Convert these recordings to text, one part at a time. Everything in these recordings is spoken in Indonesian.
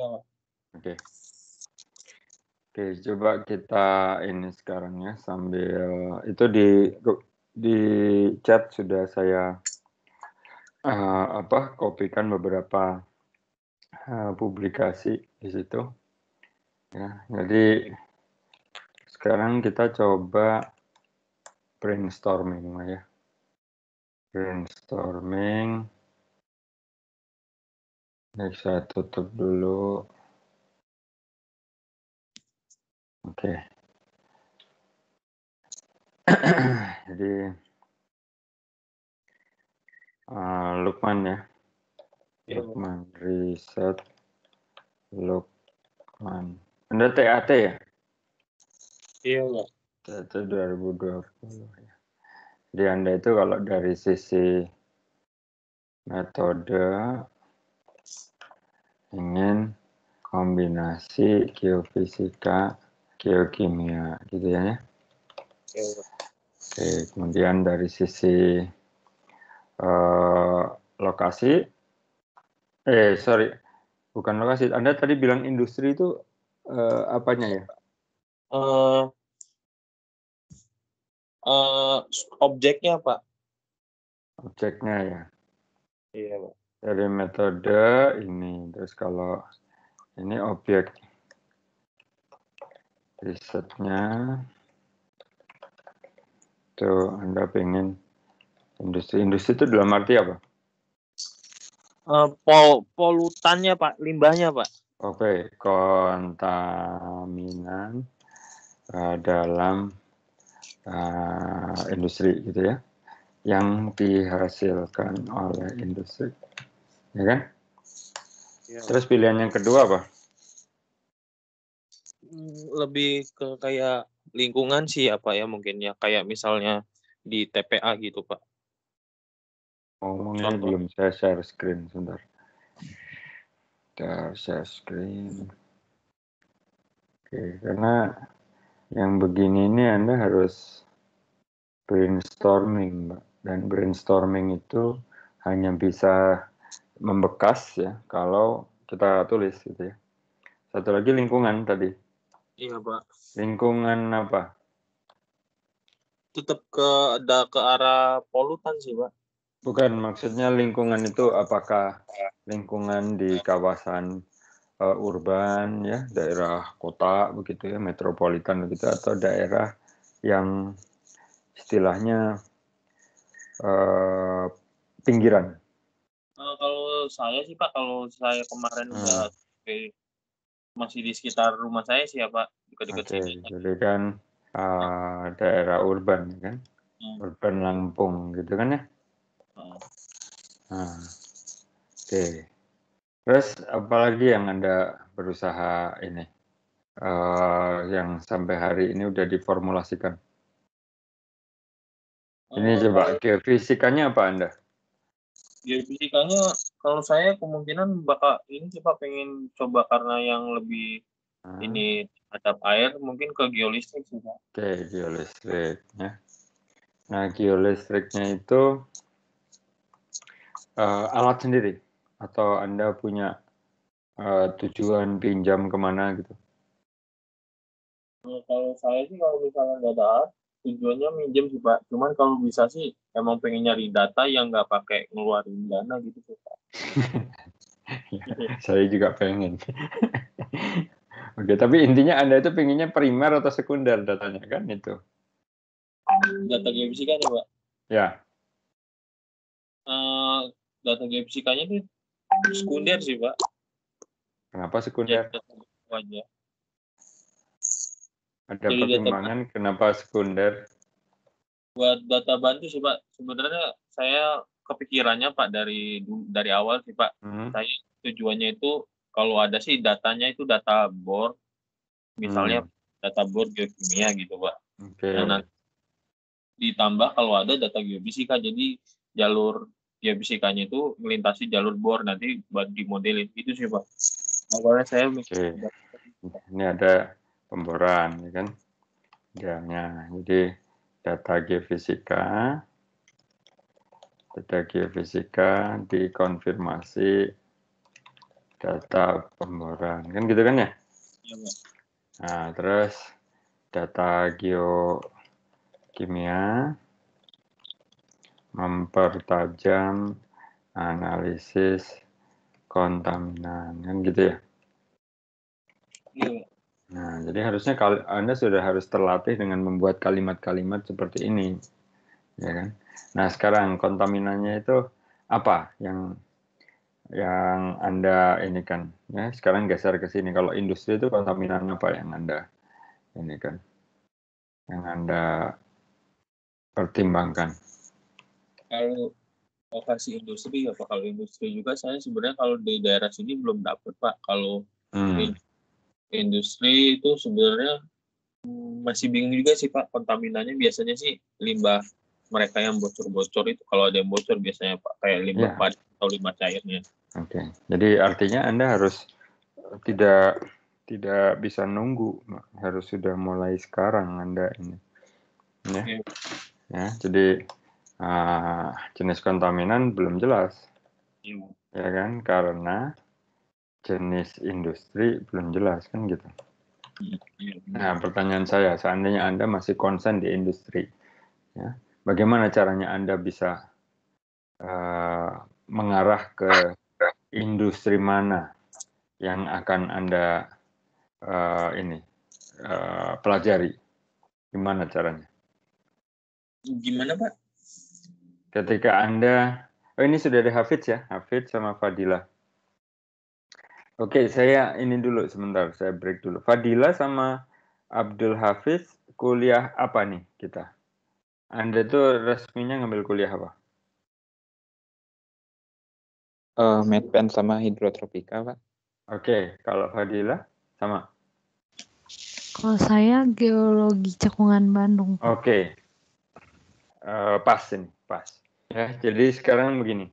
Oke. Oke, coba kita ini sekarang ya sambil itu di di chat sudah saya uh, apa kopikan beberapa uh, publikasi di situ. Ya, jadi sekarang kita coba brainstorming ya. Brainstorming. Ini saya tutup dulu. Oke. Okay. Jadi uh, ah, Lukman ya. Lukman riset Lukman. Anda TAT ya? Iya, Pak. TAT 2020 ya. Jadi Anda itu kalau dari sisi metode ingin kombinasi geofisika, geokimia gitu ya. ya. Oke, kemudian dari sisi uh, lokasi, eh sorry, bukan lokasi. Anda tadi bilang industri itu uh, apanya ya? Uh, uh, objeknya pak. Objeknya ya. Iya pak dari metode ini. Terus kalau ini objek risetnya, tuh Anda pengen industri. Industri itu dalam arti apa? Uh, pol polutannya Pak, limbahnya Pak. Oke, okay. kontaminan uh, dalam uh, industri gitu ya, yang dihasilkan oleh industri ya kan? Ya. Terus pilihan yang kedua apa? Hmm, lebih ke kayak lingkungan sih apa ya mungkin ya kayak misalnya di TPA gitu pak. Ngomongnya Contoh. belum saya share screen sebentar. Saya share screen. Oke, karena yang begini ini Anda harus brainstorming, Mbak. Dan brainstorming itu hanya bisa membekas ya kalau kita tulis gitu ya. Satu lagi lingkungan tadi. Iya, Pak. Lingkungan apa? Tetap ke ada ke arah polutan sih, Pak. Bukan, maksudnya lingkungan itu apakah lingkungan di kawasan uh, urban ya, daerah kota begitu ya, metropolitan begitu atau daerah yang istilahnya uh, pinggiran? Uh, kalau saya sih Pak kalau saya kemarin hmm. udah masih di sekitar rumah saya sih ya Pak dekat-dekat okay. Jadi kan uh, daerah urban kan, hmm. urban Lampung gitu kan ya. Hmm. Nah. Oke. Okay. Terus apalagi yang anda berusaha ini uh, yang sampai hari ini udah diformulasikan? Ini oh, coba geofisikanya apa Anda? Jadi iya, nya kalau saya kemungkinan bakal ini sih Pak pengen coba karena yang lebih hmm. ini terhadap air mungkin ke geolistrik sih Pak. Oke, okay, geolistrik ya. Nah, geolistriknya itu uh, alat sendiri atau Anda punya uh, tujuan pinjam kemana gitu? Nah, kalau saya sih kalau misalnya nggak ada alat, tujuannya minjem sih pak cuman kalau bisa sih emang pengen nyari data yang nggak pakai ngeluarin dana gitu sih pak saya juga pengen oke tapi intinya anda itu pengennya primer atau sekunder datanya kan itu data geofisika nih pak ya uh, data geofisikanya tuh sekunder sih pak kenapa sekunder ya, ada Jadi iya, iya, pertimbangan data, kenapa sekunder? Buat data bantu sih Pak, sebenarnya saya kepikirannya Pak dari dari awal sih Pak. Hmm. Saya tujuannya itu kalau ada sih datanya itu data bor, misalnya hmm. data bor geokimia gitu Pak. Okay. Nah, Dan nanti ditambah kalau ada data geofisika, jadi jalur geofisikanya itu melintasi jalur bor nanti buat dimodelin itu sih Pak. Awalnya saya mikir. Okay. Ini ada pemboran ya kan gamnya jadi data geofisika data geofisika dikonfirmasi data pemboran kan gitu kan ya, iya, nah terus data geokimia mempertajam analisis kontaminan kan gitu ya. Iya, Nah, jadi harusnya Anda sudah harus terlatih dengan membuat kalimat-kalimat seperti ini. Ya kan? Nah, sekarang kontaminannya itu apa yang yang Anda ini kan? Ya, sekarang geser ke sini. Kalau industri itu kontaminan apa yang Anda ini kan? Yang Anda pertimbangkan. Kalau lokasi industri ya kalau industri juga saya sebenarnya kalau di daerah sini belum dapat Pak. Kalau hmm industri itu sebenarnya masih bingung juga sih Pak kontaminannya biasanya sih limbah mereka yang bocor-bocor itu kalau ada yang bocor biasanya Pak kayak limbah yeah. padat atau limbah cairnya. Oke. Okay. Jadi artinya Anda harus tidak tidak bisa nunggu, harus sudah mulai sekarang Anda ini. Ya. Okay. Iya. Ya, jadi uh, jenis kontaminan belum jelas. Ya. ya kan? Karena jenis industri belum jelas kan gitu. Iya, iya, iya. Nah pertanyaan saya, seandainya Anda masih konsen di industri, ya, bagaimana caranya Anda bisa uh, mengarah ke industri mana yang akan Anda uh, ini uh, pelajari? Gimana caranya? Gimana Pak? Ketika Anda, oh ini sudah ada Hafidz ya, Hafidz sama Fadila. Oke, saya ini dulu sebentar, saya break dulu. Fadila sama Abdul Hafiz kuliah apa nih kita? Anda tuh resminya ngambil kuliah apa? Uh, eh, Medpen sama hidrotropika, Pak. Oke, okay. kalau Fadila sama? Kalau saya geologi cekungan Bandung. Oke, okay. uh, eh, pas ini, pas. Ya, jadi sekarang begini,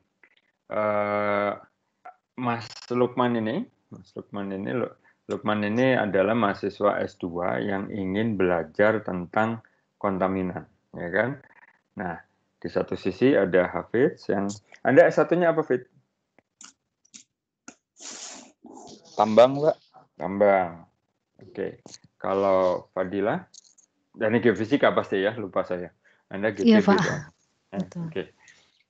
uh, Mas Lukman ini Mas Lukman ini Lukman ini adalah mahasiswa S2 yang ingin belajar tentang kontaminan, ya kan? Nah, di satu sisi ada Hafiz yang Anda S1-nya apa, Fit? Tambang, Pak. Tambang. Oke. Kalau Fadila dan geofisika pasti ya, lupa saya. Anda iya, geofisika. Iya, Pak. Eh, oke. Okay.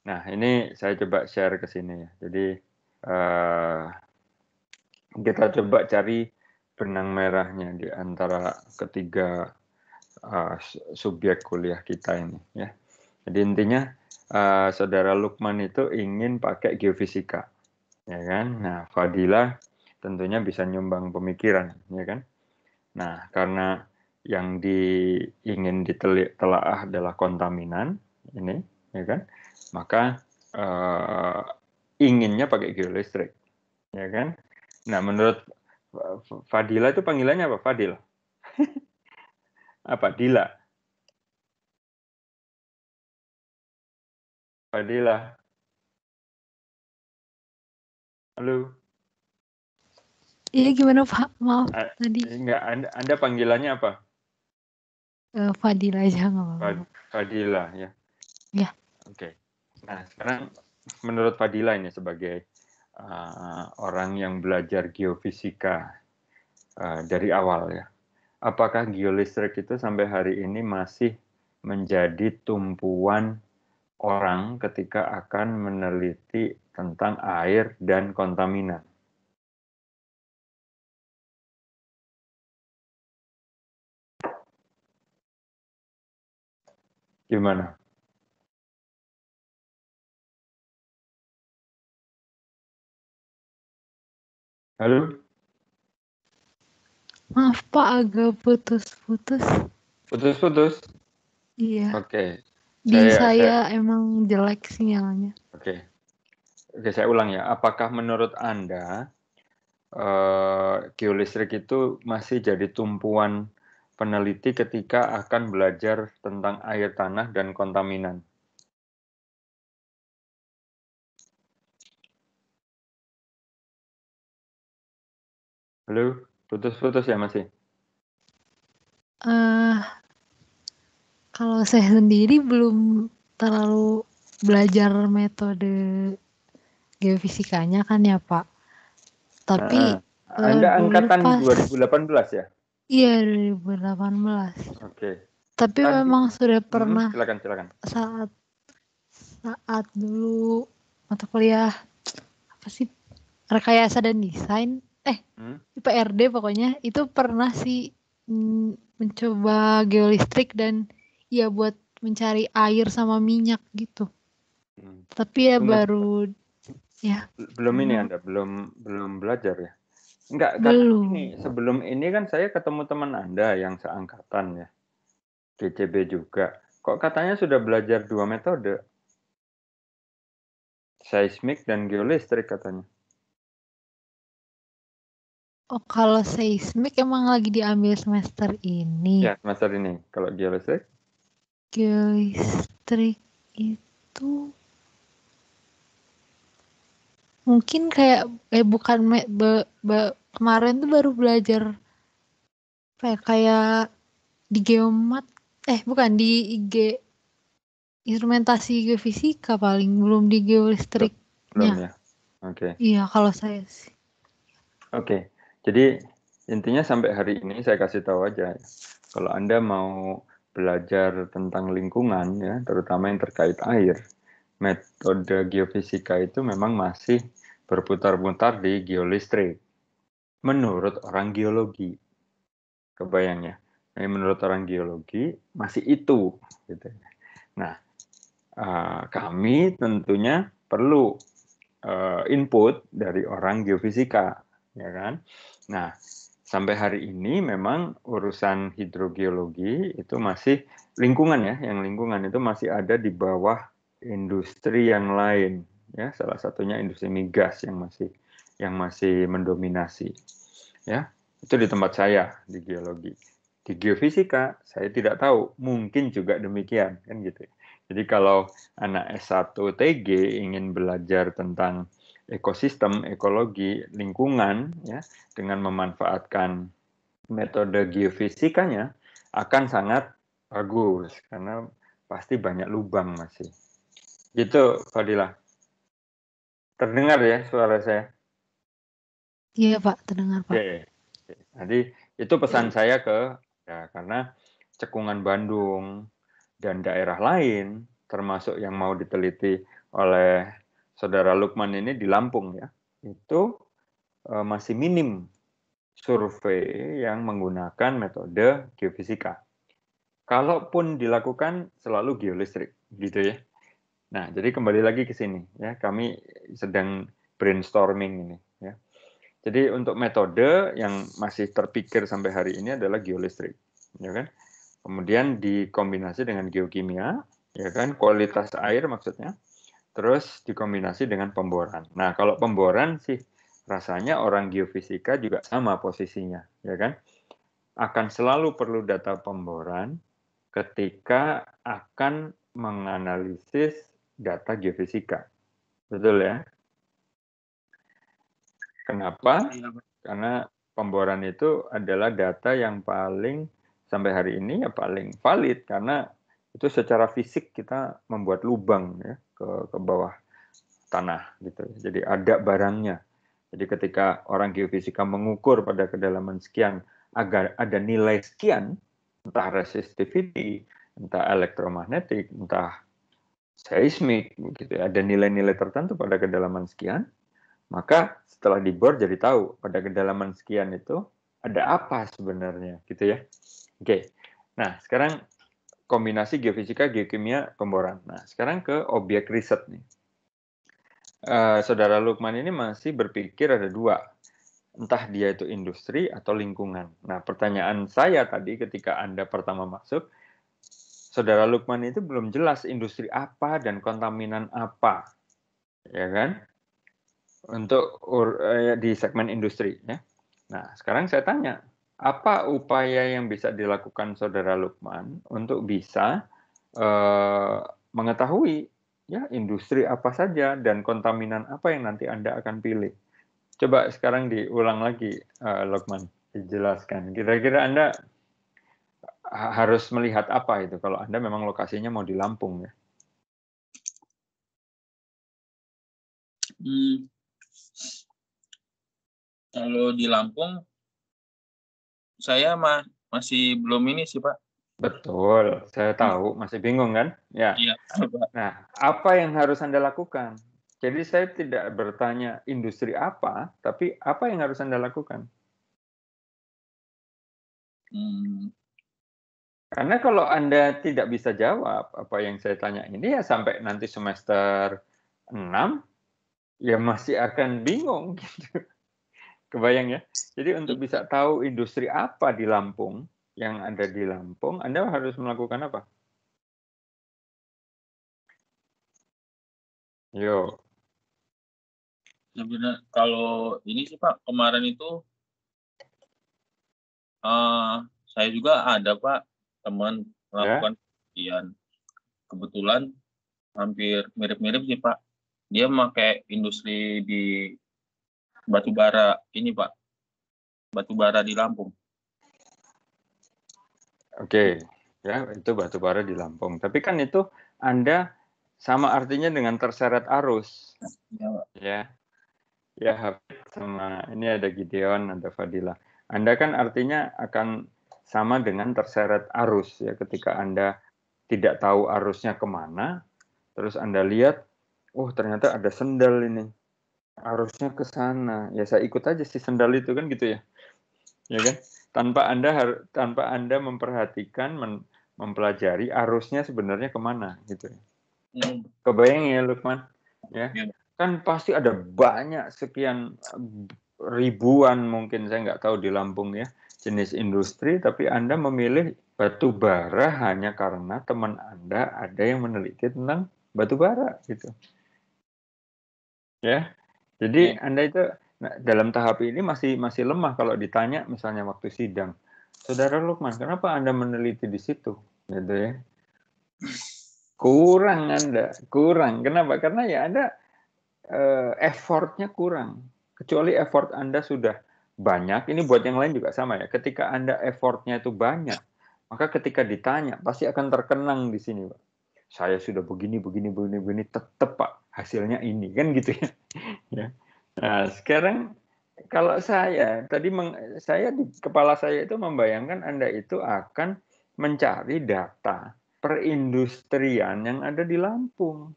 Nah, ini saya coba share ke sini ya. Jadi uh, kita coba cari benang merahnya di antara ketiga uh, subjek kuliah kita ini ya. Jadi intinya uh, saudara Lukman itu ingin pakai geofisika ya kan. Nah, Fadila tentunya bisa nyumbang pemikiran ya kan. Nah, karena yang di, ingin ditelaah adalah kontaminan ini ya kan. Maka uh, inginnya pakai geolistrik ya kan Nah, menurut Fadila itu panggilannya apa? Fadil. apa? Dila. Fadila. Halo. Iya gimana Pak? Maaf A tadi. Enggak, anda, anda panggilannya apa? Eh, Fadila aja nggak apa Fadila ya. Ya. Oke. Okay. Nah sekarang menurut Fadila ini sebagai Eh, orang yang belajar geofisika uh, dari awal ya. Apakah geolistrik itu sampai hari ini masih menjadi tumpuan orang ketika akan meneliti tentang air dan kontaminan? Gimana? Halo? Maaf Pak, agak putus-putus. Putus-putus? Iya. Oke. Okay. Di saya, saya, emang jelek sinyalnya. Oke. Okay. Oke, okay, saya ulang ya. Apakah menurut Anda uh, eh, geolistrik itu masih jadi tumpuan peneliti ketika akan belajar tentang air tanah dan kontaminan? Halo, putus-putus ya masih? Ya? Eh, uh, kalau saya sendiri belum terlalu belajar metode geofisikanya kan ya Pak. Tapi uh, Anda uh, angkatan pas, 2018 ya? Iya 2018. Oke. Okay. Tapi Tadi. Kan memang sudah pernah. Hmm, silakan silakan. Saat saat dulu mata kuliah apa sih rekayasa dan desain eh hmm? PRD pokoknya itu pernah sih mm, mencoba geolistrik dan ya buat mencari air sama minyak gitu. Hmm. Tapi ya Enggak. baru ya. Belum ini hmm. Anda belum belum belajar ya. Enggak, kan belum. Ini, sebelum ini kan saya ketemu teman Anda yang seangkatan ya. DCB juga. Kok katanya sudah belajar dua metode? Seismik dan geolistrik katanya. Oh, kalau seismik emang lagi diambil semester ini. Ya, semester ini. Kalau geolistrik? Geolistrik itu mungkin kayak eh bukan me, be, be, kemarin tuh baru belajar kayak kayak di geomat eh bukan di IG instrumentasi geofisika paling belum di geolistriknya. Belum ya. Oke. Okay. Iya, kalau saya sih. Oke. Okay. Jadi intinya sampai hari ini saya kasih tahu aja kalau Anda mau belajar tentang lingkungan ya, terutama yang terkait air, metode geofisika itu memang masih berputar-putar di geolistrik. Menurut orang geologi, kebayangnya. ya menurut orang geologi masih itu. Gitu. Ya. Nah, uh, kami tentunya perlu uh, input dari orang geofisika, ya kan? Nah, sampai hari ini memang urusan hidrogeologi itu masih lingkungan ya, yang lingkungan itu masih ada di bawah industri yang lain ya, salah satunya industri migas yang masih yang masih mendominasi. Ya, itu di tempat saya di geologi. Di geofisika saya tidak tahu, mungkin juga demikian kan gitu. Ya. Jadi kalau anak S1 TG ingin belajar tentang ekosistem, ekologi, lingkungan ya dengan memanfaatkan metode geofisikanya akan sangat bagus karena pasti banyak lubang masih. Gitu Fadila. Terdengar ya suara saya? Iya Pak, terdengar Pak. Oke. Jadi itu pesan iya. saya ke ya karena cekungan Bandung dan daerah lain termasuk yang mau diteliti oleh saudara Lukman ini di Lampung ya, itu eh, masih minim survei yang menggunakan metode geofisika. Kalaupun dilakukan selalu geolistrik gitu ya. Nah, jadi kembali lagi ke sini ya, kami sedang brainstorming ini ya. Jadi untuk metode yang masih terpikir sampai hari ini adalah geolistrik, ya kan? Kemudian dikombinasi dengan geokimia, ya kan? Kualitas air maksudnya terus dikombinasi dengan pemboran. Nah, kalau pemboran sih rasanya orang geofisika juga sama posisinya, ya kan? Akan selalu perlu data pemboran ketika akan menganalisis data geofisika. Betul ya? Kenapa? Karena pemboran itu adalah data yang paling sampai hari ini ya paling valid karena itu secara fisik kita membuat lubang ya ke ke bawah tanah gitu. Jadi ada barangnya. Jadi ketika orang geofisika mengukur pada kedalaman sekian agar ada nilai sekian, entah resistivity, entah elektromagnetik, entah seismik gitu ya, ada nilai-nilai tertentu pada kedalaman sekian maka setelah dibor jadi tahu pada kedalaman sekian itu ada apa sebenarnya gitu ya oke nah sekarang kombinasi geofisika, geokimia, pemboran. Nah, sekarang ke objek riset nih. Uh, Saudara Lukman ini masih berpikir ada dua, entah dia itu industri atau lingkungan. Nah, pertanyaan saya tadi ketika Anda pertama masuk, Saudara Lukman itu belum jelas industri apa dan kontaminan apa, ya kan? Untuk uh, di segmen industri, ya. Nah, sekarang saya tanya, apa upaya yang bisa dilakukan saudara Lukman untuk bisa uh, mengetahui ya industri apa saja dan kontaminan apa yang nanti anda akan pilih? Coba sekarang diulang lagi, uh, Lukman, dijelaskan. Kira-kira anda harus melihat apa itu kalau anda memang lokasinya mau di Lampung ya? Hmm. Kalau di Lampung saya mah masih belum ini sih Pak. Betul, saya hmm. tahu masih bingung kan? Ya. Iya. Nah, apa yang harus Anda lakukan? Jadi saya tidak bertanya industri apa, tapi apa yang harus Anda lakukan? Hmm. Karena kalau Anda tidak bisa jawab apa yang saya tanya ini ya sampai nanti semester 6 ya masih akan bingung gitu. Kebayang ya? Jadi untuk bisa tahu industri apa di Lampung, yang ada di Lampung, Anda harus melakukan apa? Yo. Sebenarnya kalau ini sih Pak, kemarin itu uh, saya juga ada Pak teman melakukan yeah. Ya. Kebetulan hampir mirip-mirip sih Pak. Dia memakai industri di batu bara ini Pak. Batu bara di Lampung. Oke, okay. ya itu batu bara di Lampung. Tapi kan itu Anda sama artinya dengan terseret arus. Iya, ya. Ya. Ya, sama ini ada Gideon, ada Fadila. Anda kan artinya akan sama dengan terseret arus ya ketika Anda tidak tahu arusnya kemana, terus Anda lihat, oh ternyata ada sendal ini, harusnya ke sana ya saya ikut aja si sendal itu kan gitu ya ya kan tanpa anda tanpa anda memperhatikan men mempelajari arusnya sebenarnya kemana gitu ya hmm. kebayang ya Lukman ya. ya kan pasti ada banyak sekian ribuan mungkin saya nggak tahu di Lampung ya jenis industri tapi anda memilih batu bara hanya karena teman anda ada yang meneliti tentang batu bara gitu ya jadi iya. Anda itu nah, dalam tahap ini masih masih lemah kalau ditanya misalnya waktu sidang. Saudara Lukman, kenapa Anda meneliti di situ? Gitu ya. Kurang Anda, kurang. Kenapa? Karena ya Anda eh, effortnya kurang. Kecuali effort Anda sudah banyak, ini buat yang lain juga sama ya. Ketika Anda effortnya itu banyak, maka ketika ditanya pasti akan terkenang di sini, Pak. Saya sudah begini, begini, begini, begini, tetap Pak hasilnya ini kan gitu ya. ya. Nah, sekarang kalau saya tadi meng, saya di kepala saya itu membayangkan Anda itu akan mencari data perindustrian yang ada di Lampung.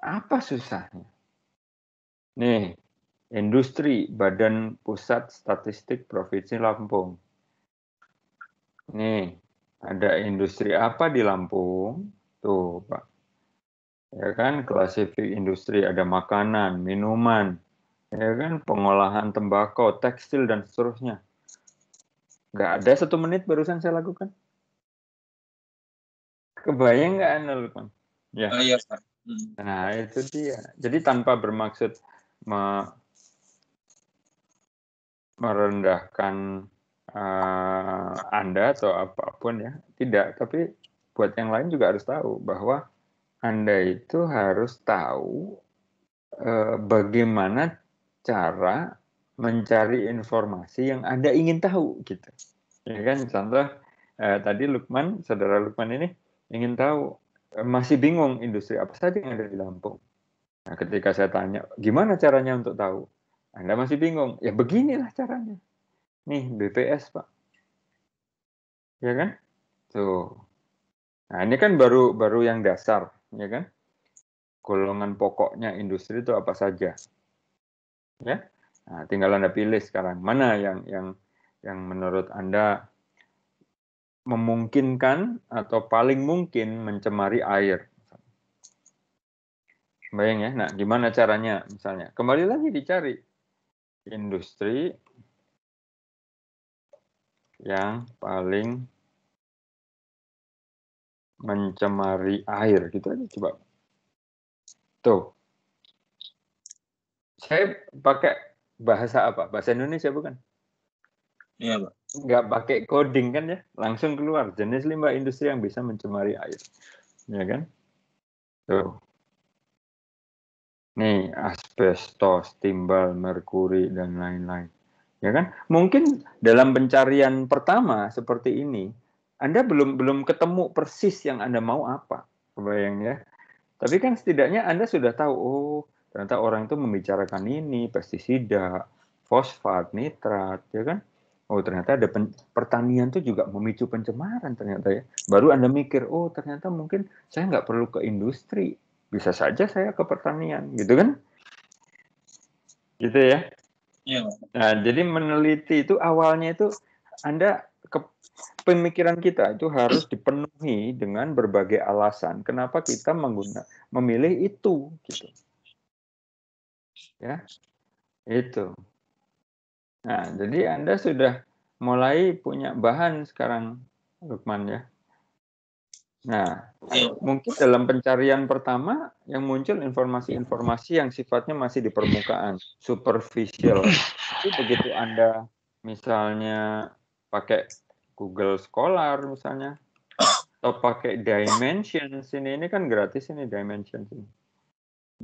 Apa susahnya? Nih, industri Badan Pusat Statistik Provinsi Lampung. Nih, ada industri apa di Lampung? Tuh, Pak ya kan klasifik industri ada makanan minuman ya kan pengolahan tembakau tekstil dan seterusnya nggak ada satu menit barusan saya lakukan kebayang nggak anda ya oh, iya hmm. nah itu dia jadi tanpa bermaksud me merendahkan uh, anda atau apapun ya tidak tapi buat yang lain juga harus tahu bahwa anda itu harus tahu eh, bagaimana cara mencari informasi yang Anda ingin tahu gitu. Ya kan contoh eh, tadi Lukman, saudara Lukman ini ingin tahu eh, masih bingung industri apa saja yang ada di Lampung. Nah, ketika saya tanya gimana caranya untuk tahu, Anda masih bingung. Ya beginilah caranya. Nih BPS Pak. Ya kan? Tuh. Nah, ini kan baru baru yang dasar ya kan? Golongan pokoknya industri itu apa saja? Ya. Nah, tinggal Anda pilih sekarang mana yang yang yang menurut Anda memungkinkan atau paling mungkin mencemari air. Bayang ya, nah gimana caranya misalnya? Kembali lagi dicari industri yang paling mencemari air gitu aja coba tuh saya pakai bahasa apa bahasa Indonesia bukan iya pak nggak pakai coding kan ya langsung keluar jenis limbah industri yang bisa mencemari air ya kan tuh nih asbestos timbal merkuri dan lain-lain ya kan mungkin dalam pencarian pertama seperti ini anda belum belum ketemu persis yang Anda mau apa, kebayang ya. Tapi kan setidaknya Anda sudah tahu, oh ternyata orang itu membicarakan ini, pestisida, fosfat, nitrat, ya kan? Oh ternyata ada pen, pertanian itu juga memicu pencemaran ternyata ya. Baru Anda mikir, oh ternyata mungkin saya nggak perlu ke industri, bisa saja saya ke pertanian, gitu kan? Gitu ya. Iya, nah, jadi meneliti itu awalnya itu Anda ke, pemikiran kita itu harus dipenuhi dengan berbagai alasan kenapa kita mengguna, memilih itu gitu. Ya. Itu. Nah, jadi Anda sudah mulai punya bahan sekarang Lukman ya. Nah, iya. mungkin dalam pencarian pertama yang muncul informasi-informasi yang sifatnya masih di permukaan, superficial. Itu begitu Anda misalnya pakai Google Scholar misalnya atau pakai Dimension sini ini kan gratis ini Dimension sini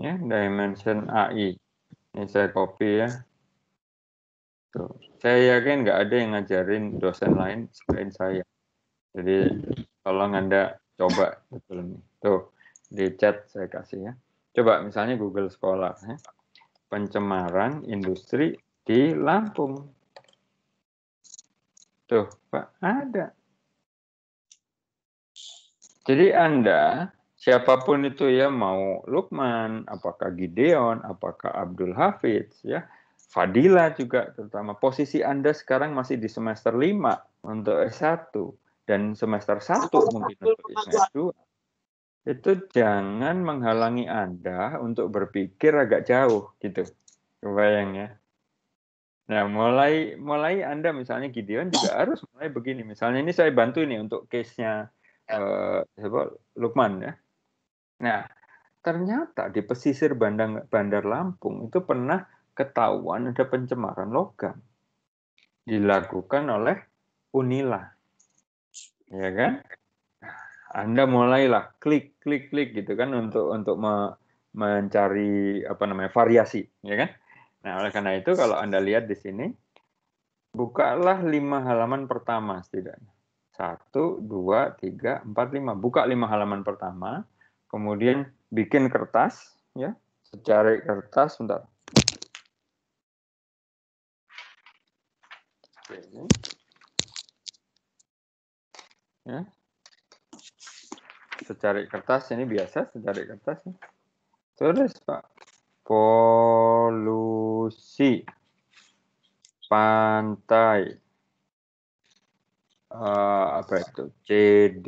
ya Dimension AI ini saya copy ya Tuh. saya yakin nggak ada yang ngajarin dosen lain selain saya jadi tolong anda coba betul nih tuh di chat saya kasih ya coba misalnya Google Scholar ya. pencemaran industri di Lampung Tuh, Pak, ada. Jadi Anda, siapapun itu ya, mau Lukman, apakah Gideon, apakah Abdul Hafiz, ya, Fadila juga terutama. Posisi Anda sekarang masih di semester 5 untuk S1 dan semester 1 mungkin untuk S2. Itu jangan menghalangi Anda untuk berpikir agak jauh gitu. Kebayang ya. Nah, mulai mulai Anda misalnya Gideon juga harus mulai begini. Misalnya ini saya bantu ini untuk case-nya ya. eh uh, Lukman ya. Nah, ternyata di pesisir bandar, bandar Lampung itu pernah ketahuan ada pencemaran logam dilakukan oleh Unila. Ya kan? Anda mulailah klik klik klik gitu kan untuk untuk me, mencari apa namanya variasi, ya kan? Nah, oleh karena itu kalau Anda lihat di sini, bukalah lima halaman pertama setidaknya. Satu, dua, tiga, empat, lima. Buka lima halaman pertama, kemudian bikin kertas, ya, secari kertas, bentar. Ya. Secari kertas ini biasa, secari kertas. Ya. Tulis, Pak polusi pantai uh, apa itu CD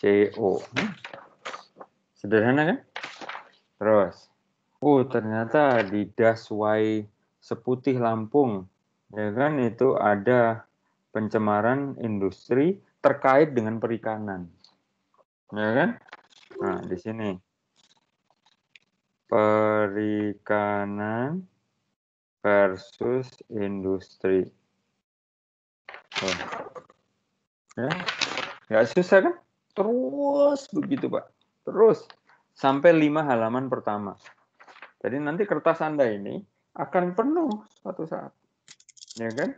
hmm? sederhana kan terus oh ternyata di Daswai Seputih Lampung ya kan itu ada pencemaran industri terkait dengan perikanan ya kan nah di sini perikanan versus industri. Oh. Ya. Nggak ya, susah kan? Terus begitu Pak. Terus sampai lima halaman pertama. Jadi nanti kertas Anda ini akan penuh suatu saat. Ya kan?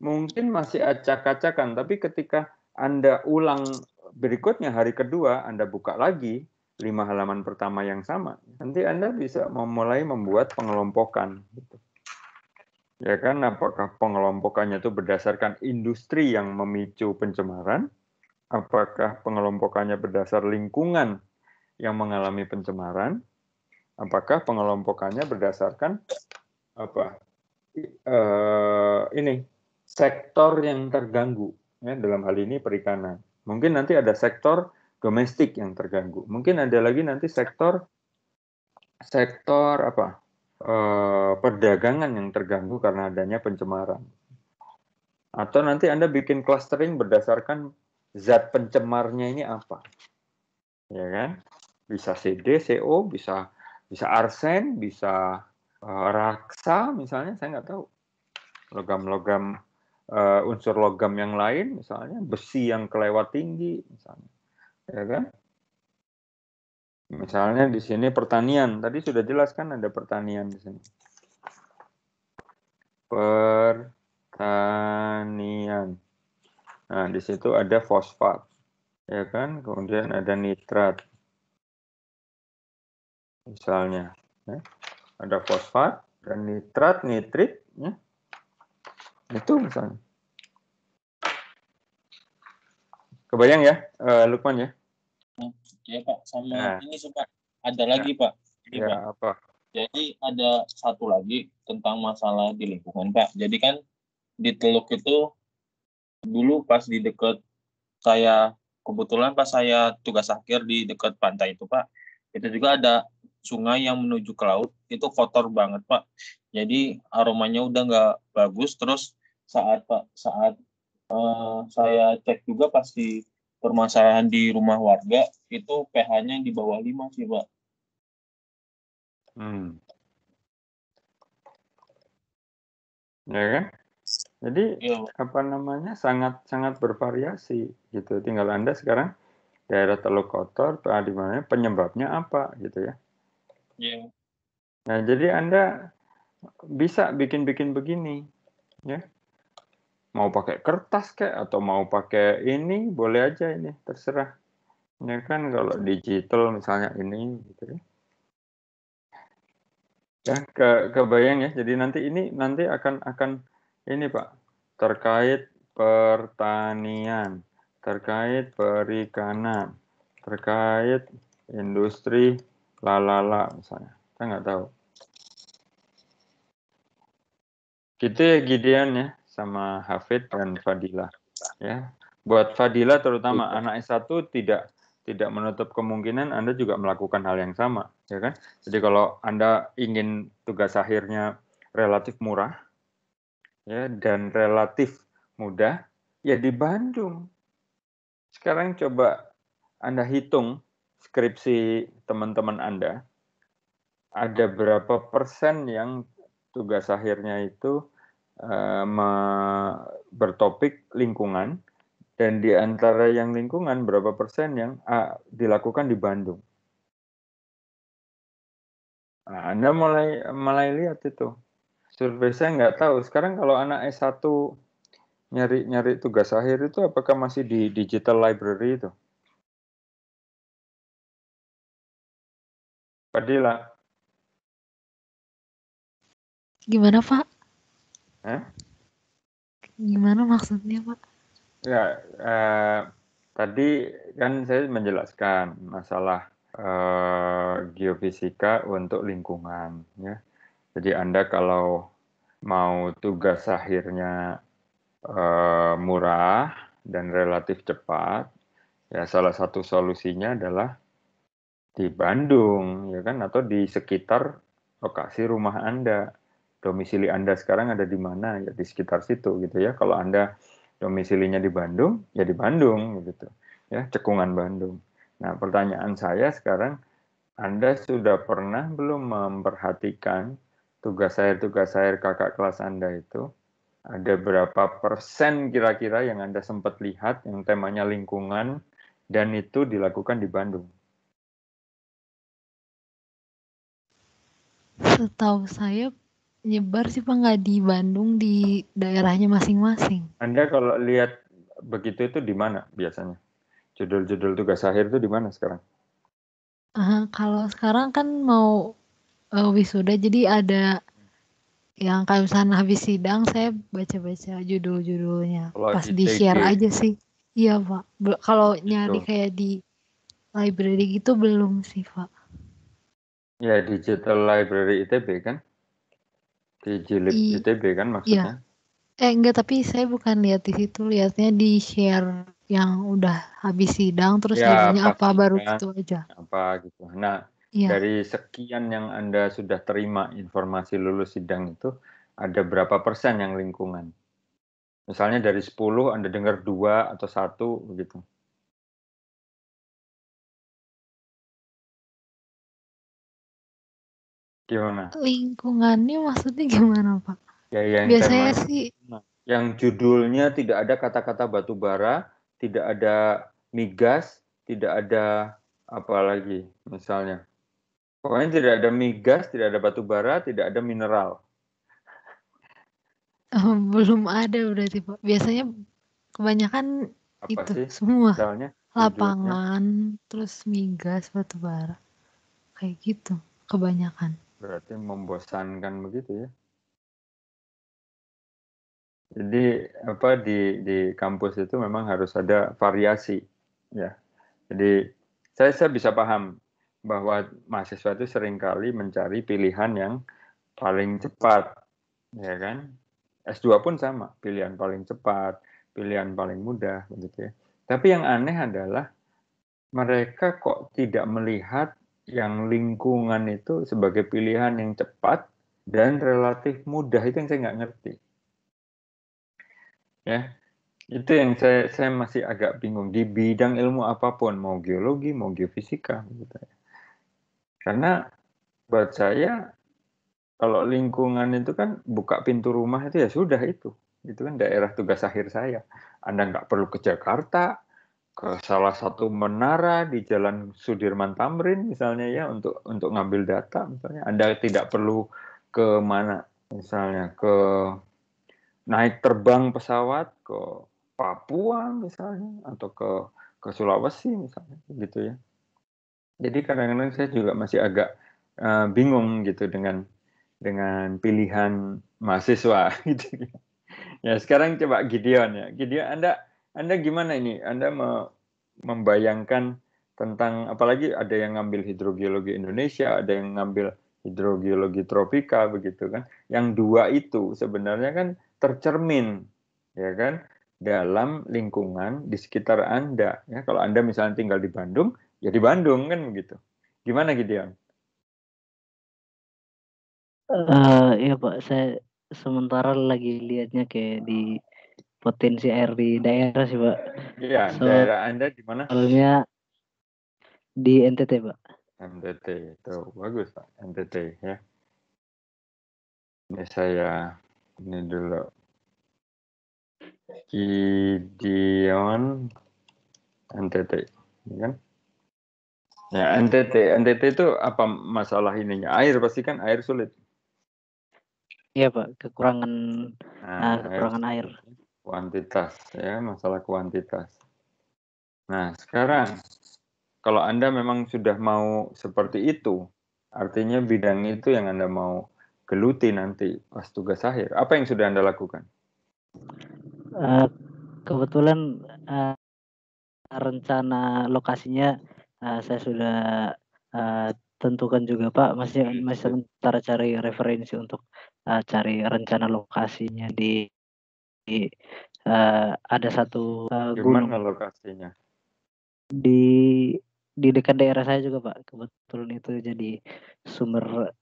Mungkin masih acak-acakan, tapi ketika Anda ulang berikutnya hari kedua, Anda buka lagi, lima halaman pertama yang sama. Nanti Anda bisa memulai membuat pengelompokan. Gitu. Ya kan, apakah pengelompokannya itu berdasarkan industri yang memicu pencemaran? Apakah pengelompokannya berdasar lingkungan yang mengalami pencemaran? Apakah pengelompokannya berdasarkan apa? Uh, ini sektor yang terganggu ya dalam hal ini perikanan. Mungkin nanti ada sektor domestik yang terganggu. Mungkin ada lagi nanti sektor sektor apa e, perdagangan yang terganggu karena adanya pencemaran. Atau nanti Anda bikin clustering berdasarkan zat pencemarnya ini apa. Ya kan? Bisa CD, CO, bisa bisa arsen, bisa e, raksa misalnya, saya nggak tahu. Logam-logam e, unsur logam yang lain misalnya, besi yang kelewat tinggi misalnya ya kan? Misalnya di sini pertanian, tadi sudah jelas kan ada pertanian di sini. Pertanian. Nah, di situ ada fosfat, ya kan? Kemudian ada nitrat. Misalnya, ya. ada fosfat dan nitrat, nitrit, ya. Itu misalnya. Kebayang ya, uh, Lukman ya? ya Pak sama nah. ini sih ada lagi Pak ini, ya, Pak apa jadi ada satu lagi tentang masalah di lingkungan Pak jadi kan di Teluk itu dulu pas di dekat saya kebetulan pas saya tugas akhir di dekat pantai itu Pak itu juga ada sungai yang menuju ke laut itu kotor banget Pak jadi aromanya udah nggak bagus terus saat Pak saat uh, saya cek juga pasti permasalahan di rumah warga itu pH-nya di bawah 5 sih Pak. Hmm. Ya kan? Jadi ya. apa namanya sangat sangat bervariasi gitu. Tinggal Anda sekarang daerah teluk kotor, di mana penyebabnya apa gitu ya. Iya. Nah, jadi Anda bisa bikin-bikin begini ya mau pakai kertas kayak atau mau pakai ini boleh aja ini terserah ya kan kalau hmm. digital misalnya ini gitu ya ya ke kebayang ya jadi nanti ini nanti akan akan ini pak terkait pertanian terkait perikanan terkait industri lalala misalnya saya nggak tahu gitu ya Gideon ya sama Hafid dan Fadila ya buat Fadila terutama anak s satu tidak tidak menutup kemungkinan Anda juga melakukan hal yang sama ya kan jadi kalau Anda ingin tugas akhirnya relatif murah ya dan relatif mudah ya di Bandung sekarang coba Anda hitung skripsi teman-teman Anda ada berapa persen yang tugas akhirnya itu Eh, bertopik lingkungan dan di antara yang lingkungan berapa persen yang uh, dilakukan di Bandung. Nah, Anda mulai mulai lihat itu. Survei saya nggak tahu. Sekarang kalau anak S1 nyari-nyari tugas akhir itu apakah masih di digital library itu? Padilla. Gimana, Pak? Hah? Gimana maksudnya Pak? Ya, eh, tadi kan saya menjelaskan masalah eh, geofisika untuk lingkungan. Ya. Jadi Anda kalau mau tugas akhirnya eh, murah dan relatif cepat, ya salah satu solusinya adalah di Bandung, ya kan, atau di sekitar lokasi rumah Anda domisili Anda sekarang ada di mana ya di sekitar situ gitu ya. Kalau Anda domisilinya di Bandung, ya di Bandung gitu. Ya, cekungan Bandung. Nah, pertanyaan saya sekarang Anda sudah pernah belum memperhatikan tugas air tugas air kakak kelas Anda itu? Ada berapa persen kira-kira yang Anda sempat lihat yang temanya lingkungan dan itu dilakukan di Bandung? Setahu saya nyebar sih pak nggak di Bandung di daerahnya masing-masing. Anda kalau lihat begitu itu di mana biasanya? Judul-judul tugas akhir itu di mana sekarang? Uh, kalau sekarang kan mau uh, wisuda jadi ada yang kalau misalnya habis sidang saya baca-baca judul-judulnya pas di share aja sih. Iya pak. Kalau gitu. nyari kayak di library gitu belum sih pak. Ya digital library ITB kan? Di Jilid di, ITB kan maksudnya? Iya. Eh enggak tapi saya bukan lihat di situ, lihatnya di share yang udah habis sidang terus ya, jadinya apa baru kan. gitu aja. Apa gitu. Nah, ya. dari sekian yang Anda sudah terima informasi lulus sidang itu ada berapa persen yang lingkungan? Misalnya dari 10 Anda dengar dua atau satu begitu. Gimana? Lingkungannya maksudnya gimana Pak? Ya, ya yang Biasanya tema, sih. Yang judulnya tidak ada kata-kata batu bara, tidak ada migas, tidak ada apa lagi misalnya. Pokoknya tidak ada migas, tidak ada batu bara, tidak ada mineral. Oh, belum ada berarti Pak. Biasanya kebanyakan apa itu sih? semua. Misalnya, lapangan, judulnya. terus migas, batu bara. Kayak gitu kebanyakan. Berarti membosankan begitu ya. Jadi apa di di kampus itu memang harus ada variasi ya. Jadi saya saya bisa paham bahwa mahasiswa itu seringkali mencari pilihan yang paling cepat ya kan. S2 pun sama, pilihan paling cepat, pilihan paling mudah begitu ya. Tapi yang aneh adalah mereka kok tidak melihat yang lingkungan itu sebagai pilihan yang cepat dan relatif mudah itu yang saya nggak ngerti. Ya, itu yang saya saya masih agak bingung di bidang ilmu apapun, mau geologi, mau geofisika, gitu ya. Karena buat saya kalau lingkungan itu kan buka pintu rumah itu ya sudah itu, itu kan daerah tugas akhir saya. Anda nggak perlu ke Jakarta, ke salah satu menara di Jalan Sudirman Tamrin misalnya ya untuk untuk ngambil data misalnya Anda tidak perlu ke mana misalnya ke naik terbang pesawat ke Papua misalnya atau ke ke Sulawesi misalnya gitu ya. Jadi kadang-kadang saya juga masih agak uh, bingung gitu dengan dengan pilihan mahasiswa gitu. Ya. ya sekarang coba Gideon ya. Gideon Anda anda gimana ini? Anda membayangkan tentang apalagi ada yang ngambil hidrogeologi Indonesia, ada yang ngambil hidrogeologi tropika begitu kan. Yang dua itu sebenarnya kan tercermin ya kan dalam lingkungan di sekitar Anda. Ya, kalau Anda misalnya tinggal di Bandung, ya di Bandung kan begitu. Gimana Gideon? Uh, iya Pak, saya sementara lagi lihatnya kayak di potensi air di daerah sih pak. Iya so, daerah anda di mana? Soalnya di NTT pak. NTT itu bagus pak NTT ya. Ini saya ini dulu. Gideon NTT, ini ya kan? Ya NTT NTT itu apa masalah ininya air pasti kan air sulit. Iya pak kekurangan nah, ah, kekurangan air. air kuantitas ya masalah kuantitas nah sekarang kalau anda memang sudah mau seperti itu artinya bidang itu yang anda mau geluti nanti pas tugas akhir apa yang sudah anda lakukan uh, kebetulan uh, rencana lokasinya uh, saya sudah uh, tentukan juga Pak masih masih sementara cari referensi untuk uh, cari rencana lokasinya di uh, ada satu uh, gunung lokasinya di di dekat daerah saya juga pak kebetulan itu jadi sumber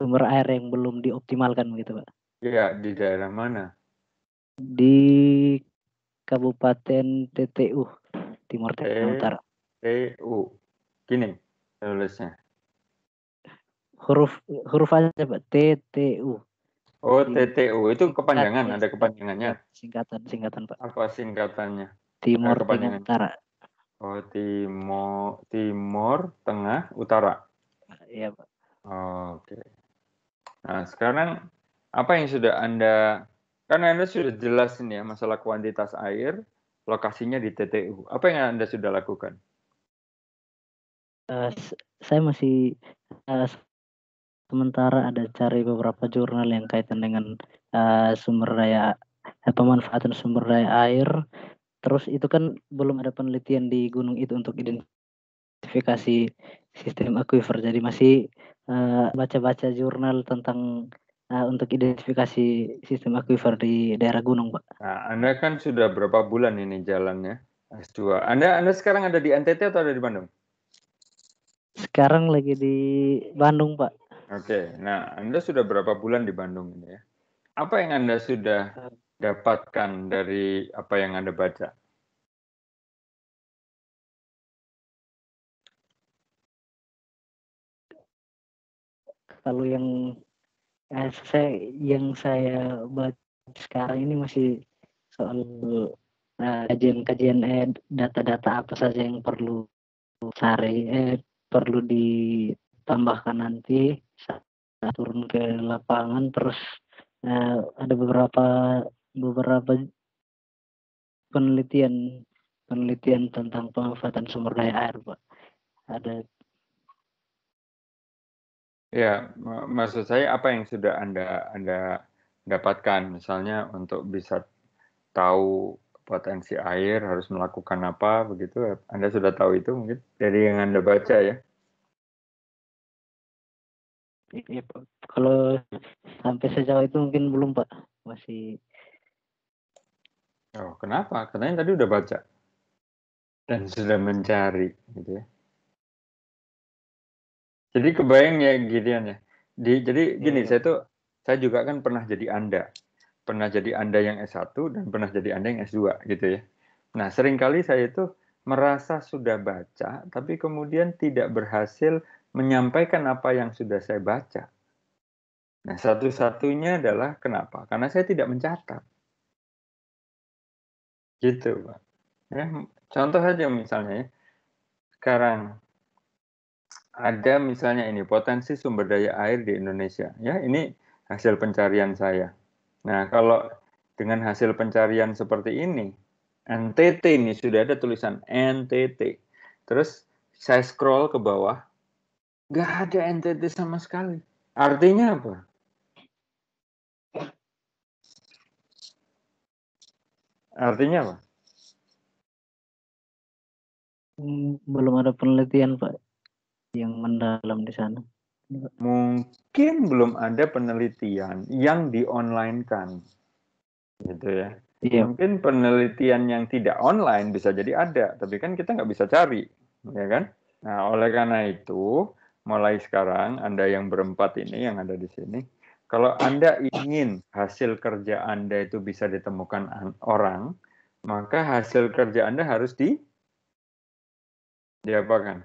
sumber air yang belum dioptimalkan begitu pak Iya, di daerah mana? Di Kabupaten TTU, Timur Tengah Utara. TTU. Gini tulisnya. Huruf huruf aja Pak, TTU. Oh, TTO itu kepanjangan, ada kepanjangannya. Singkatan, singkatan Pak. Apa singkatannya? Timur nah, Tengah Utara. Oh, Timur Timur Tengah Utara. Iya, Pak. Oke. Okay. Nah, sekarang apa yang sudah Anda karena Anda sudah jelas ini ya masalah kuantitas air, lokasinya di TTU. Apa yang Anda sudah lakukan? Uh, saya masih uh, sementara ada cari beberapa jurnal yang kaitan dengan uh, sumber daya eh, pemanfaatan sumber daya air. Terus itu kan belum ada penelitian di gunung itu untuk identifikasi sistem aquifer. Jadi masih eh, baca-baca uh, jurnal tentang uh, untuk identifikasi sistem aquifer di daerah gunung, Pak. Nah, Anda kan sudah berapa bulan ini jalannya? S2. Anda Anda sekarang ada di NTT atau ada di Bandung? Sekarang lagi di Bandung, Pak. Oke, nah Anda sudah berapa bulan di Bandung ini ya? Apa yang Anda sudah dapatkan dari apa yang Anda baca? Kalau yang eh, saya yang saya baca sekarang ini masih soal eh, kajian-kajian eh, data-data apa saja yang perlu cari eh, perlu di tambahkan nanti saat turun ke lapangan terus eh, ada beberapa beberapa penelitian penelitian tentang pemanfaatan sumber daya air, Pak. Ada Ya, maksud saya apa yang sudah Anda Anda dapatkan misalnya untuk bisa tahu potensi air harus melakukan apa begitu Anda sudah tahu itu mungkin dari yang Anda baca ya. Ya, kalau sampai sejauh itu mungkin belum Pak, masih. Oh, kenapa? Katanya tadi udah baca dan sudah mencari, gitu ya. Jadi kebayang ya ginian ya. Di, jadi gini, ya. saya tuh saya juga kan pernah jadi anda, pernah jadi anda yang S1 dan pernah jadi anda yang S2 gitu ya. Nah, seringkali saya itu merasa sudah baca tapi kemudian tidak berhasil menyampaikan apa yang sudah saya baca. Nah, satu-satunya adalah kenapa? Karena saya tidak mencatat. Gitu, Pak. Ya, contoh saja misalnya, ya. sekarang ada misalnya ini potensi sumber daya air di Indonesia. Ya, ini hasil pencarian saya. Nah, kalau dengan hasil pencarian seperti ini, NTT ini sudah ada tulisan NTT. Terus saya scroll ke bawah, Gak ada NTT sama sekali. Artinya apa? Artinya apa? Hmm, belum ada penelitian Pak yang mendalam di sana. Mungkin belum ada penelitian yang di di-online-kan. gitu ya. Iya. Mungkin penelitian yang tidak online bisa jadi ada, tapi kan kita nggak bisa cari, ya kan? Nah, oleh karena itu mulai sekarang Anda yang berempat ini yang ada di sini, kalau Anda ingin hasil kerja Anda itu bisa ditemukan orang, maka hasil kerja Anda harus di diapakan?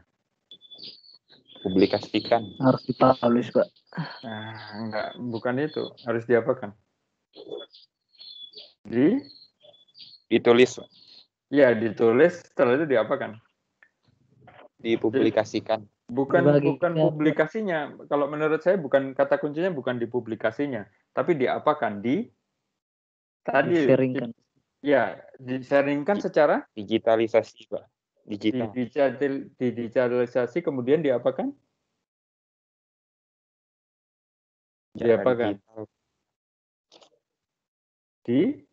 Publikasikan. Harus dipublish, Pak. Nah, enggak, bukan itu. Harus diapakan? Di ditulis. Ya, ditulis setelah itu diapakan? Dipublikasikan. Bukan Bagi, bukan ya. publikasinya. Kalau menurut saya bukan kata kuncinya bukan di publikasinya, tapi diapakan di tadi sharingkan. Ya, disaringkan secara digitalisasi, Pak. Digital. Digital digitalisasi kemudian diapakan? Diapakan? kan? Di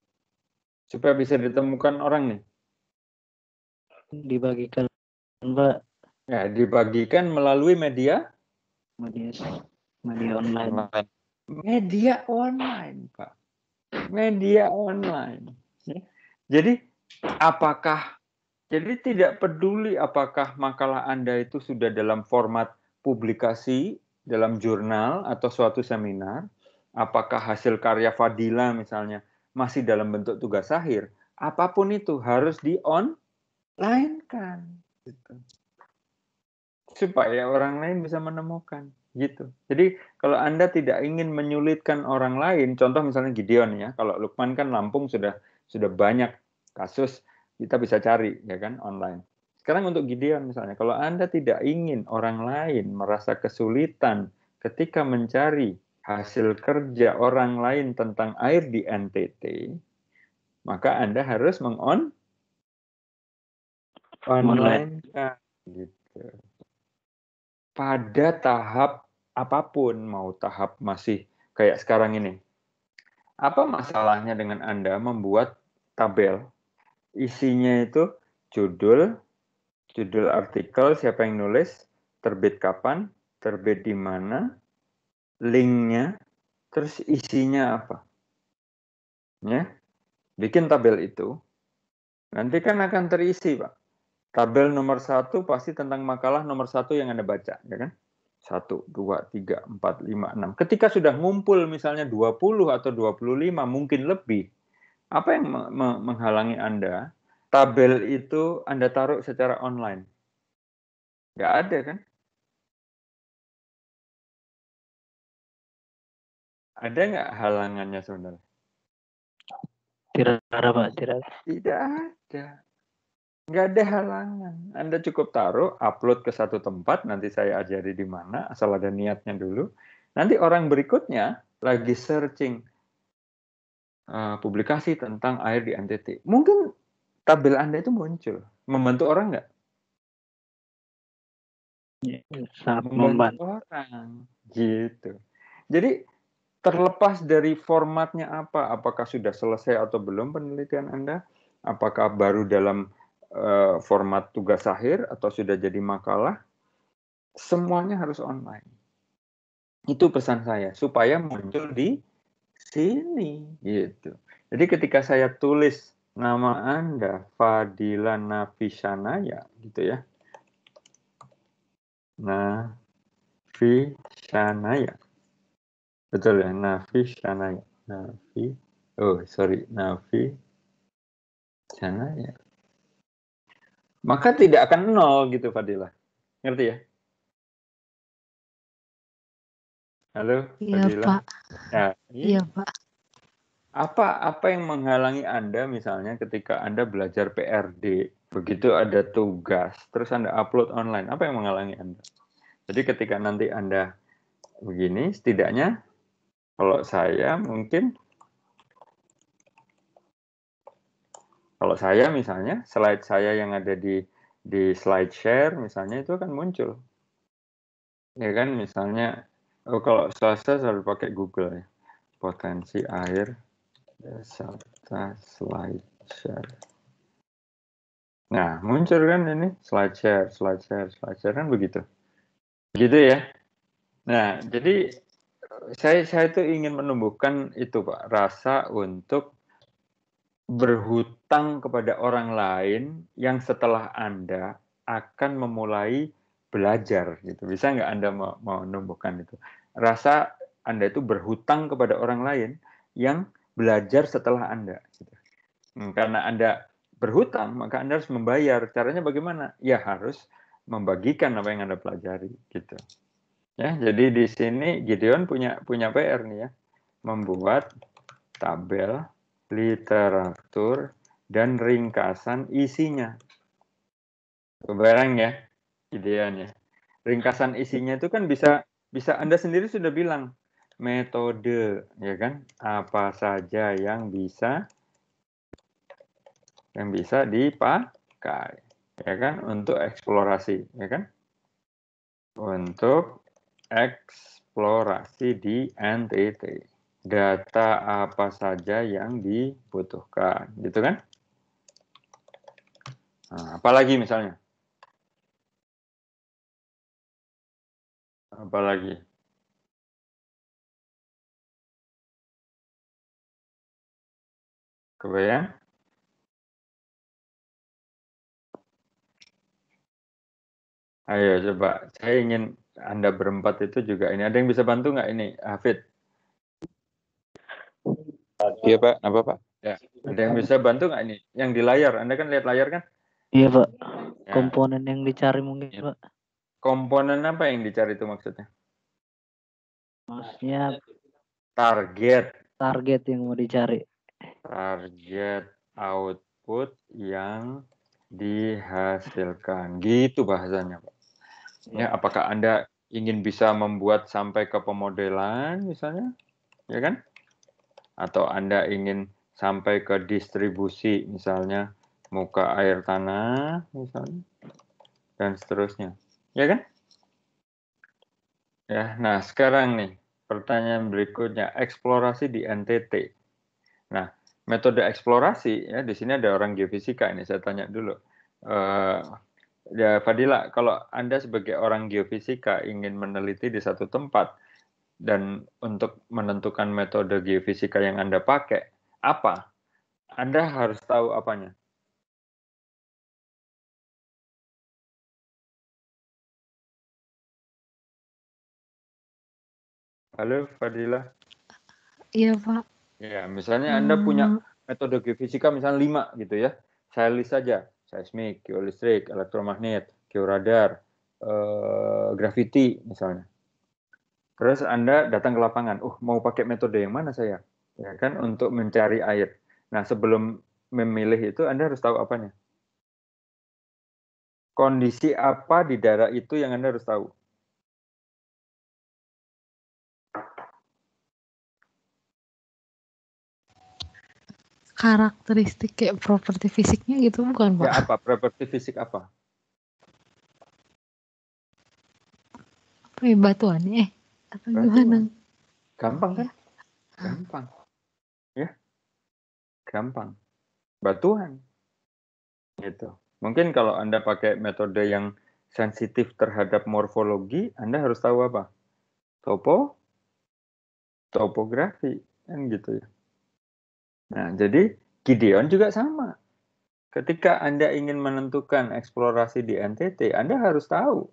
supaya bisa ditemukan orang nih. Dibagikan, Mbak. Ya, dibagikan melalui media media media online. Media online, Pak. Media online. Jadi apakah jadi tidak peduli apakah makalah Anda itu sudah dalam format publikasi dalam jurnal atau suatu seminar, apakah hasil karya Fadila misalnya masih dalam bentuk tugas akhir, apapun itu harus di online kan. Gitu supaya orang lain bisa menemukan gitu. Jadi kalau Anda tidak ingin menyulitkan orang lain, contoh misalnya Gideon ya, kalau Lukman kan Lampung sudah sudah banyak kasus kita bisa cari ya kan online. Sekarang untuk Gideon misalnya, kalau Anda tidak ingin orang lain merasa kesulitan ketika mencari hasil kerja orang lain tentang air di NTT, maka Anda harus mengon online gitu pada tahap apapun, mau tahap masih kayak sekarang ini. Apa masalahnya dengan Anda membuat tabel? Isinya itu judul, judul artikel, siapa yang nulis, terbit kapan, terbit di mana, linknya, terus isinya apa. Ya, bikin tabel itu, nanti kan akan terisi, Pak. Tabel nomor satu pasti tentang makalah nomor satu yang Anda baca, ya kan? Satu, dua, tiga, empat, lima, enam. Ketika sudah ngumpul misalnya 20 atau 25, mungkin lebih, apa yang menghalangi Anda? Tabel itu Anda taruh secara online. Nggak ada kan? Ada nggak halangannya sebenarnya? Tidak ada, Pak. Tidak ada. Tidak ada. Nggak ada halangan. Anda cukup taruh, upload ke satu tempat, nanti saya ajari di mana, asal ada niatnya dulu. Nanti orang berikutnya lagi searching uh, publikasi tentang air di NTT. Mungkin tabel Anda itu muncul. Membantu orang nggak? Ya, sangat membantu orang. Gitu. Jadi terlepas dari formatnya apa, apakah sudah selesai atau belum penelitian Anda, apakah baru dalam Eh, format tugas akhir atau sudah jadi makalah, semuanya harus online. Itu pesan saya supaya muncul di sini gitu. Jadi ketika saya tulis nama Anda Fadila ya, gitu ya. Nafisana ya, Betul ya, ya, Nafi Oh, sorry, Nafi ya maka tidak akan nol gitu Fadila. Ngerti ya? Halo, iya, Fadila. Pak. Ya, iya. iya, Pak. Apa apa yang menghalangi Anda misalnya ketika Anda belajar PRD, begitu ada tugas, terus Anda upload online, apa yang menghalangi Anda? Jadi ketika nanti Anda begini, setidaknya kalau saya mungkin Kalau saya misalnya slide saya yang ada di di slide share misalnya itu akan muncul. Ya kan misalnya oh, kalau swasta selalu pakai Google ya. Potensi air serta slide share. Nah, muncul kan ini slide share, slide share, slide share kan begitu. Gitu ya. Nah, jadi saya saya itu ingin menumbuhkan itu Pak, rasa untuk berhutang kepada orang lain yang setelah Anda akan memulai belajar gitu. Bisa nggak Anda mau, mau menumbuhkan itu? Rasa Anda itu berhutang kepada orang lain yang belajar setelah Anda. Gitu. Hmm, karena Anda berhutang, maka Anda harus membayar. Caranya bagaimana? Ya harus membagikan apa yang Anda pelajari gitu. Ya, jadi di sini Gideon punya punya PR nih ya. Membuat tabel literatur, dan ringkasan isinya. Kebayang ya ideannya. Ringkasan isinya itu kan bisa bisa Anda sendiri sudah bilang metode ya kan apa saja yang bisa yang bisa dipakai ya kan untuk eksplorasi ya kan untuk eksplorasi di NTT data apa saja yang dibutuhkan, gitu kan? Nah, apalagi misalnya? Apalagi? Kebayang? Ayo coba, saya ingin Anda berempat itu juga ini. Ada yang bisa bantu nggak ini, Hafid? Iya Pak, apa Pak? Ya, ada yang bisa bantu nggak ini? Yang di layar, Anda kan lihat layar kan? Iya Pak. Ya. Komponen yang dicari mungkin ya. Pak. Komponen apa yang dicari itu maksudnya? Maksudnya target. Target yang mau dicari. Target output yang dihasilkan, gitu bahasanya Pak. Ya, apakah Anda ingin bisa membuat sampai ke pemodelan misalnya? Ya kan? atau Anda ingin sampai ke distribusi misalnya muka air tanah misalnya dan seterusnya. Ya kan? Ya, nah sekarang nih pertanyaan berikutnya eksplorasi di NTT. Nah, metode eksplorasi ya di sini ada orang geofisika ini saya tanya dulu. Uh, ya Fadila, kalau Anda sebagai orang geofisika ingin meneliti di satu tempat, dan untuk menentukan metode geofisika yang Anda pakai, apa? Anda harus tahu apanya. Halo, Fadila. Iya, Pak. Ya, misalnya hmm. Anda punya hmm. metode geofisika misalnya lima gitu ya. Saya list saja. Seismik, geolistrik, elektromagnet, georadar, eh, gravity misalnya. Terus Anda datang ke lapangan, Uh, mau pakai metode yang mana saya? Ya kan untuk mencari air. Nah, sebelum memilih itu Anda harus tahu apanya. Kondisi apa di daerah itu yang Anda harus tahu. Karakteristik kayak properti fisiknya gitu bukan, Pak? Ya apa? Properti fisik apa? Apa ya, batuannya? Eh, apa Berarti gimana? Gampang kan? Iya. Ah. Gampang. Ya. Gampang. Batuan. Gitu. Mungkin kalau Anda pakai metode yang sensitif terhadap morfologi, Anda harus tahu apa? Topo, topografi, kan gitu ya. Nah, jadi Gideon juga sama. Ketika Anda ingin menentukan eksplorasi di NTT, Anda harus tahu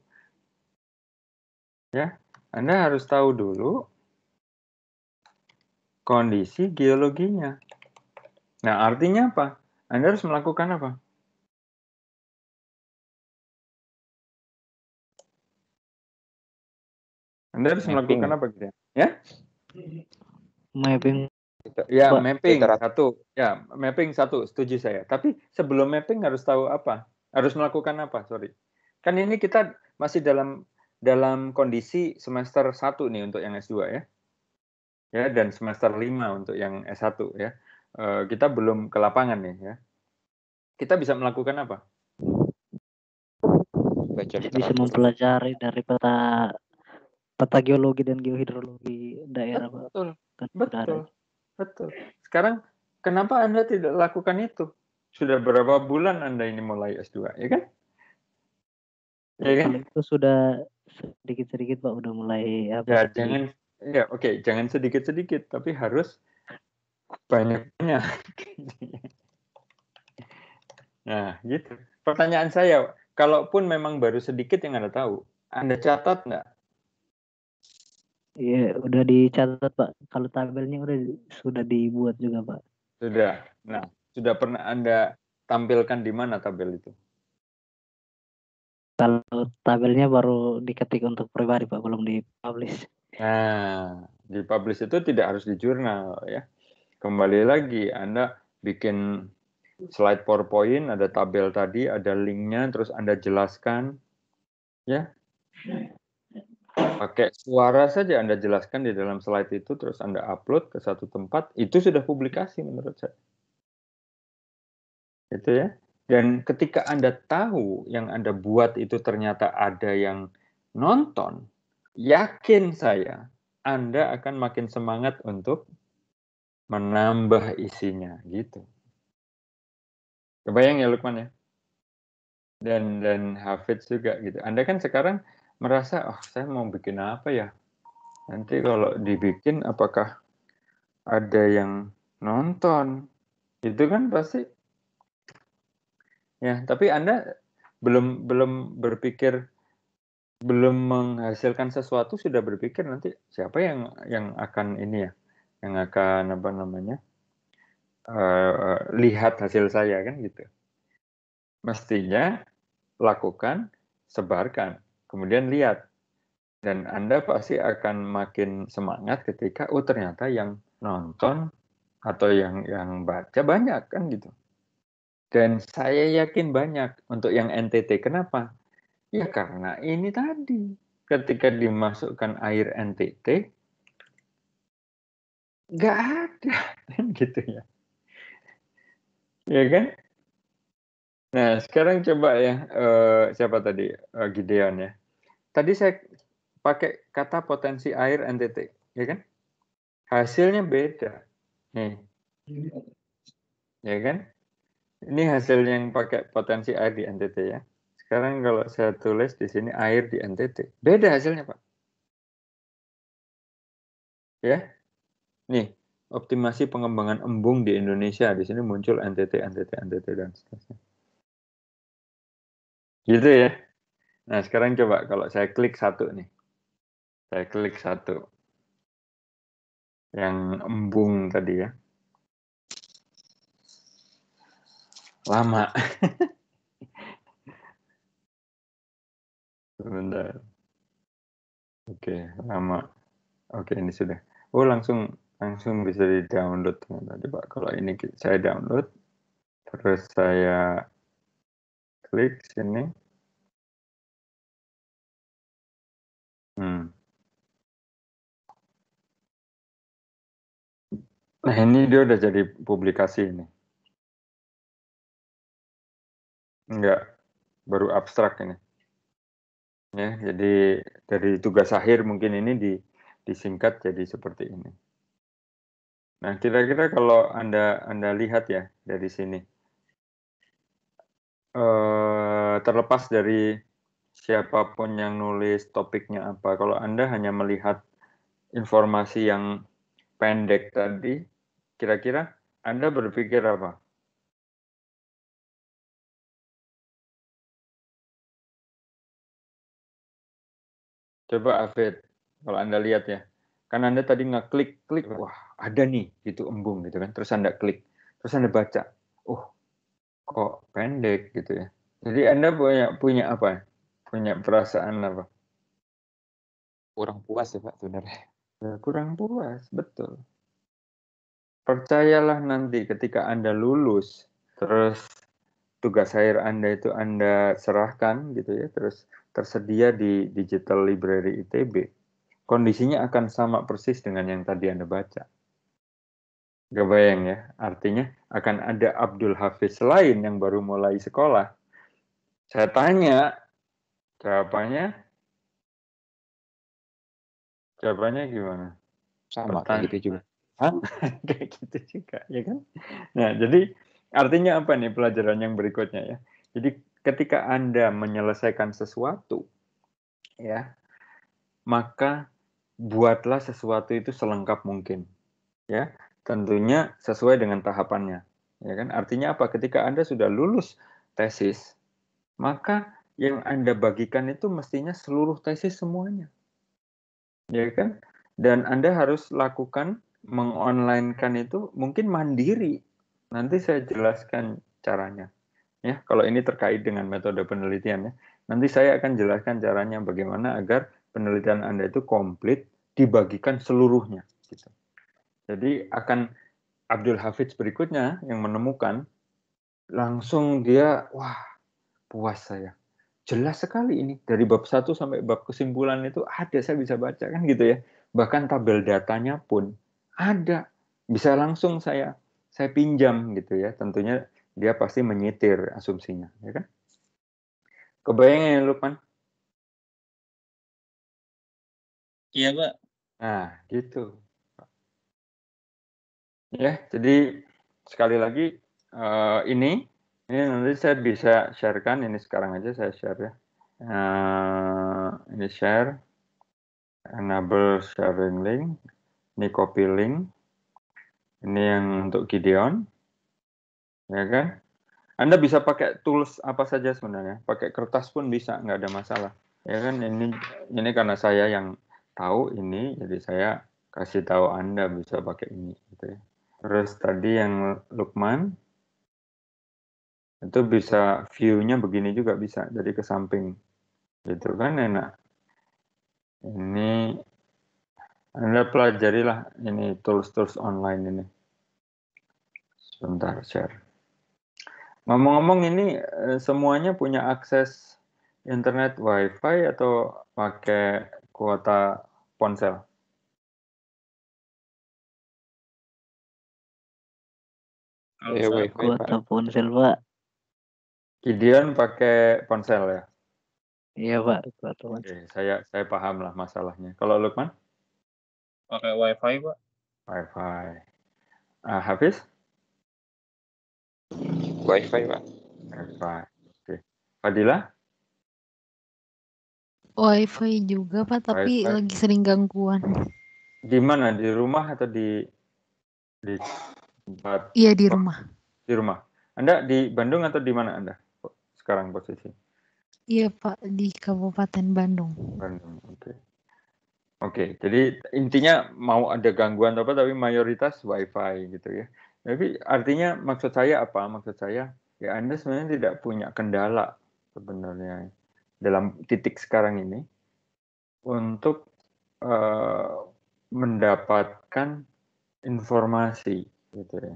ya anda harus tahu dulu kondisi geologinya. Nah, artinya apa? Anda harus melakukan apa? Anda harus melakukan apa gitu ya? Ya? Mapping. Ya, mapping satu. Ya, mapping satu, setuju saya. Tapi sebelum mapping harus tahu apa? Harus melakukan apa? Sorry. Kan ini kita masih dalam dalam kondisi semester 1 nih untuk yang S2 ya. Ya dan semester 5 untuk yang S1 ya. E, kita belum ke lapangan nih ya. Kita bisa melakukan apa? Baca bisa mempelajari dari peta peta geologi dan geohidrologi daerah Betul. Pak. Betul. Kan Betul. Sekarang kenapa Anda tidak lakukan itu? Sudah berapa bulan Anda ini mulai S2, ya kan? ya kan? itu sudah sedikit-sedikit pak udah mulai apa ya jangan ya oke okay, jangan sedikit-sedikit tapi harus banyak nah gitu pertanyaan saya kalaupun memang baru sedikit yang anda tahu anda catat nggak Iya, udah dicatat Pak. Kalau tabelnya udah sudah dibuat juga Pak. Sudah. Nah, sudah pernah Anda tampilkan di mana tabel itu? Kalau tabelnya baru diketik untuk pribadi Pak, belum dipublish. Nah, dipublish itu tidak harus di jurnal ya. Kembali lagi Anda bikin slide PowerPoint, ada tabel tadi, ada linknya, terus Anda jelaskan, ya. Pakai suara saja Anda jelaskan di dalam slide itu, terus Anda upload ke satu tempat, itu sudah publikasi menurut saya. Itu ya. Dan ketika Anda tahu yang Anda buat itu ternyata ada yang nonton, yakin saya Anda akan makin semangat untuk menambah isinya gitu. Kebayang ya Lukman ya? Dan dan Hafiz juga gitu. Anda kan sekarang merasa, oh saya mau bikin apa ya? Nanti kalau dibikin apakah ada yang nonton? Itu kan pasti Ya, tapi Anda belum belum berpikir belum menghasilkan sesuatu sudah berpikir nanti siapa yang yang akan ini ya, yang akan apa namanya? Uh, lihat hasil saya kan gitu. Mestinya lakukan, sebarkan, kemudian lihat. Dan Anda pasti akan makin semangat ketika oh ternyata yang nonton atau yang yang baca banyak kan gitu dan saya yakin banyak untuk yang NTT. Kenapa? Ya karena ini tadi. Ketika dimasukkan air NTT, nggak ada. Kan gitu ya. Ya kan? Nah, sekarang coba ya, uh, siapa tadi? Uh, Gideon ya. Tadi saya pakai kata potensi air NTT, ya kan? Hasilnya beda. Nih. Ya kan? Ini hasil yang pakai potensi air di NTT ya. Sekarang kalau saya tulis di sini air di NTT. Beda hasilnya, Pak. Ya. Nih, optimasi pengembangan embung di Indonesia. Di sini muncul NTT, NTT, NTT, dan seterusnya. Gitu ya. Nah, sekarang coba kalau saya klik satu nih. Saya klik satu. Yang embung tadi ya. lama. Sebentar. Oke, lama. Oke, ini sudah. Oh, langsung langsung bisa di-download tadi Pak. Kalau ini saya download terus saya klik sini. Hmm. Nah, ini dia udah jadi publikasi ini. Enggak, baru abstrak ini. Ya, jadi dari tugas akhir mungkin ini di, disingkat jadi seperti ini. Nah, kira-kira kalau Anda Anda lihat ya dari sini. Eh, terlepas dari siapapun yang nulis topiknya apa, kalau Anda hanya melihat informasi yang pendek tadi, kira-kira Anda berpikir apa? Coba Afid, kalau Anda lihat ya. Kan Anda tadi ngeklik, klik, wah ada nih gitu embung gitu kan. Terus Anda klik, terus Anda baca. Oh, kok pendek gitu ya. Jadi Anda punya punya apa? Punya perasaan apa? Kurang puas ya Pak sebenarnya. Ya, kurang puas, betul. Percayalah nanti ketika Anda lulus, terus tugas akhir Anda itu Anda serahkan gitu ya, terus tersedia di digital library ITB, kondisinya akan sama persis dengan yang tadi Anda baca. Gak bayang ya, artinya akan ada Abdul Hafiz lain yang baru mulai sekolah. Saya tanya, jawabannya, jawabannya gimana? Sama, Pertanyaan. gitu juga. Hah? kayak gitu juga, ya kan? Nah, jadi artinya apa nih pelajaran yang berikutnya ya? Jadi ketika Anda menyelesaikan sesuatu, ya, maka buatlah sesuatu itu selengkap mungkin. Ya, tentunya sesuai dengan tahapannya. Ya kan? Artinya apa? Ketika Anda sudah lulus tesis, maka yang Anda bagikan itu mestinya seluruh tesis semuanya. Ya kan? Dan Anda harus lakukan mengonlinekan itu mungkin mandiri. Nanti saya jelaskan caranya ya kalau ini terkait dengan metode penelitian ya. Nanti saya akan jelaskan caranya bagaimana agar penelitian Anda itu komplit dibagikan seluruhnya gitu. Jadi akan Abdul Hafidz berikutnya yang menemukan langsung dia wah puas saya. Jelas sekali ini dari bab satu sampai bab kesimpulan itu ada saya bisa baca kan gitu ya. Bahkan tabel datanya pun ada bisa langsung saya saya pinjam gitu ya. Tentunya dia pasti menyetir asumsinya, ya kan? Kebayang ya, Lukman? Iya, Pak. Nah, gitu. Ya, jadi sekali lagi uh, ini ini nanti saya bisa sharekan ini sekarang aja saya share ya. Uh, ini share enable sharing link, ini copy link. Ini yang untuk Gideon ya kan? Anda bisa pakai tools apa saja sebenarnya, pakai kertas pun bisa, nggak ada masalah. Ya kan ini ini karena saya yang tahu ini, jadi saya kasih tahu Anda bisa pakai ini. Gitu ya. Terus tadi yang Lukman itu bisa view-nya begini juga bisa, jadi ke samping, gitu kan enak. Ini Anda pelajarilah ini tools-tools online ini. Sebentar share. Ngomong-ngomong ini eh, semuanya punya akses internet WiFi atau pakai kuota ponsel? ya, wifi, kuota Pak. ponsel, Pak. Gideon pakai ponsel ya? Iya, Pak. Kuota ponsel. Oke, saya saya paham lah masalahnya. Kalau Lukman? Pakai WiFi, Pak. WiFi. Ah, Hafiz? wifi pak wifi oke Fadila wifi juga pak tapi wifi. lagi sering gangguan di mana di rumah atau di di tempat? iya di rumah di rumah anda di Bandung atau di mana anda sekarang posisi iya pak di Kabupaten Bandung Bandung oke okay. Oke, okay, jadi intinya mau ada gangguan apa tapi mayoritas WiFi gitu ya tapi artinya maksud saya apa? Maksud saya ya Anda sebenarnya tidak punya kendala sebenarnya dalam titik sekarang ini untuk uh, mendapatkan informasi gitu ya.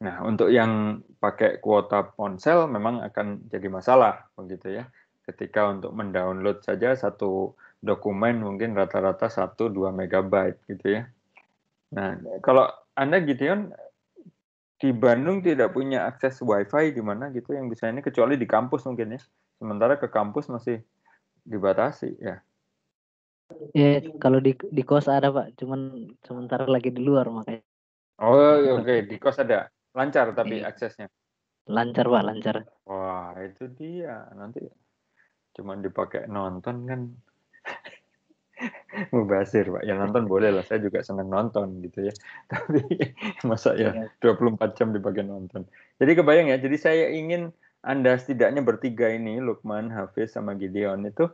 Nah, untuk yang pakai kuota ponsel memang akan jadi masalah begitu ya. Ketika untuk mendownload saja satu dokumen mungkin rata-rata 1 2 megabyte gitu ya. Nah, kalau anda gitu Gideon di Bandung tidak punya akses WiFi di mana gitu yang bisa ini kecuali di kampus mungkin ya. Sementara ke kampus masih dibatasi ya. Ya kalau di di kos ada pak, cuman sementara lagi di luar makanya. Oh iya, oke okay. di kos ada lancar tapi yeah. aksesnya. Lancar pak lancar. Wah itu dia nanti cuman dipakai nonton kan. Mubazir, pak yang nonton boleh lah saya juga senang nonton gitu ya tapi masa ya 24 iya. jam di bagian nonton jadi kebayang ya jadi saya ingin anda setidaknya bertiga ini Lukman Hafiz sama Gideon itu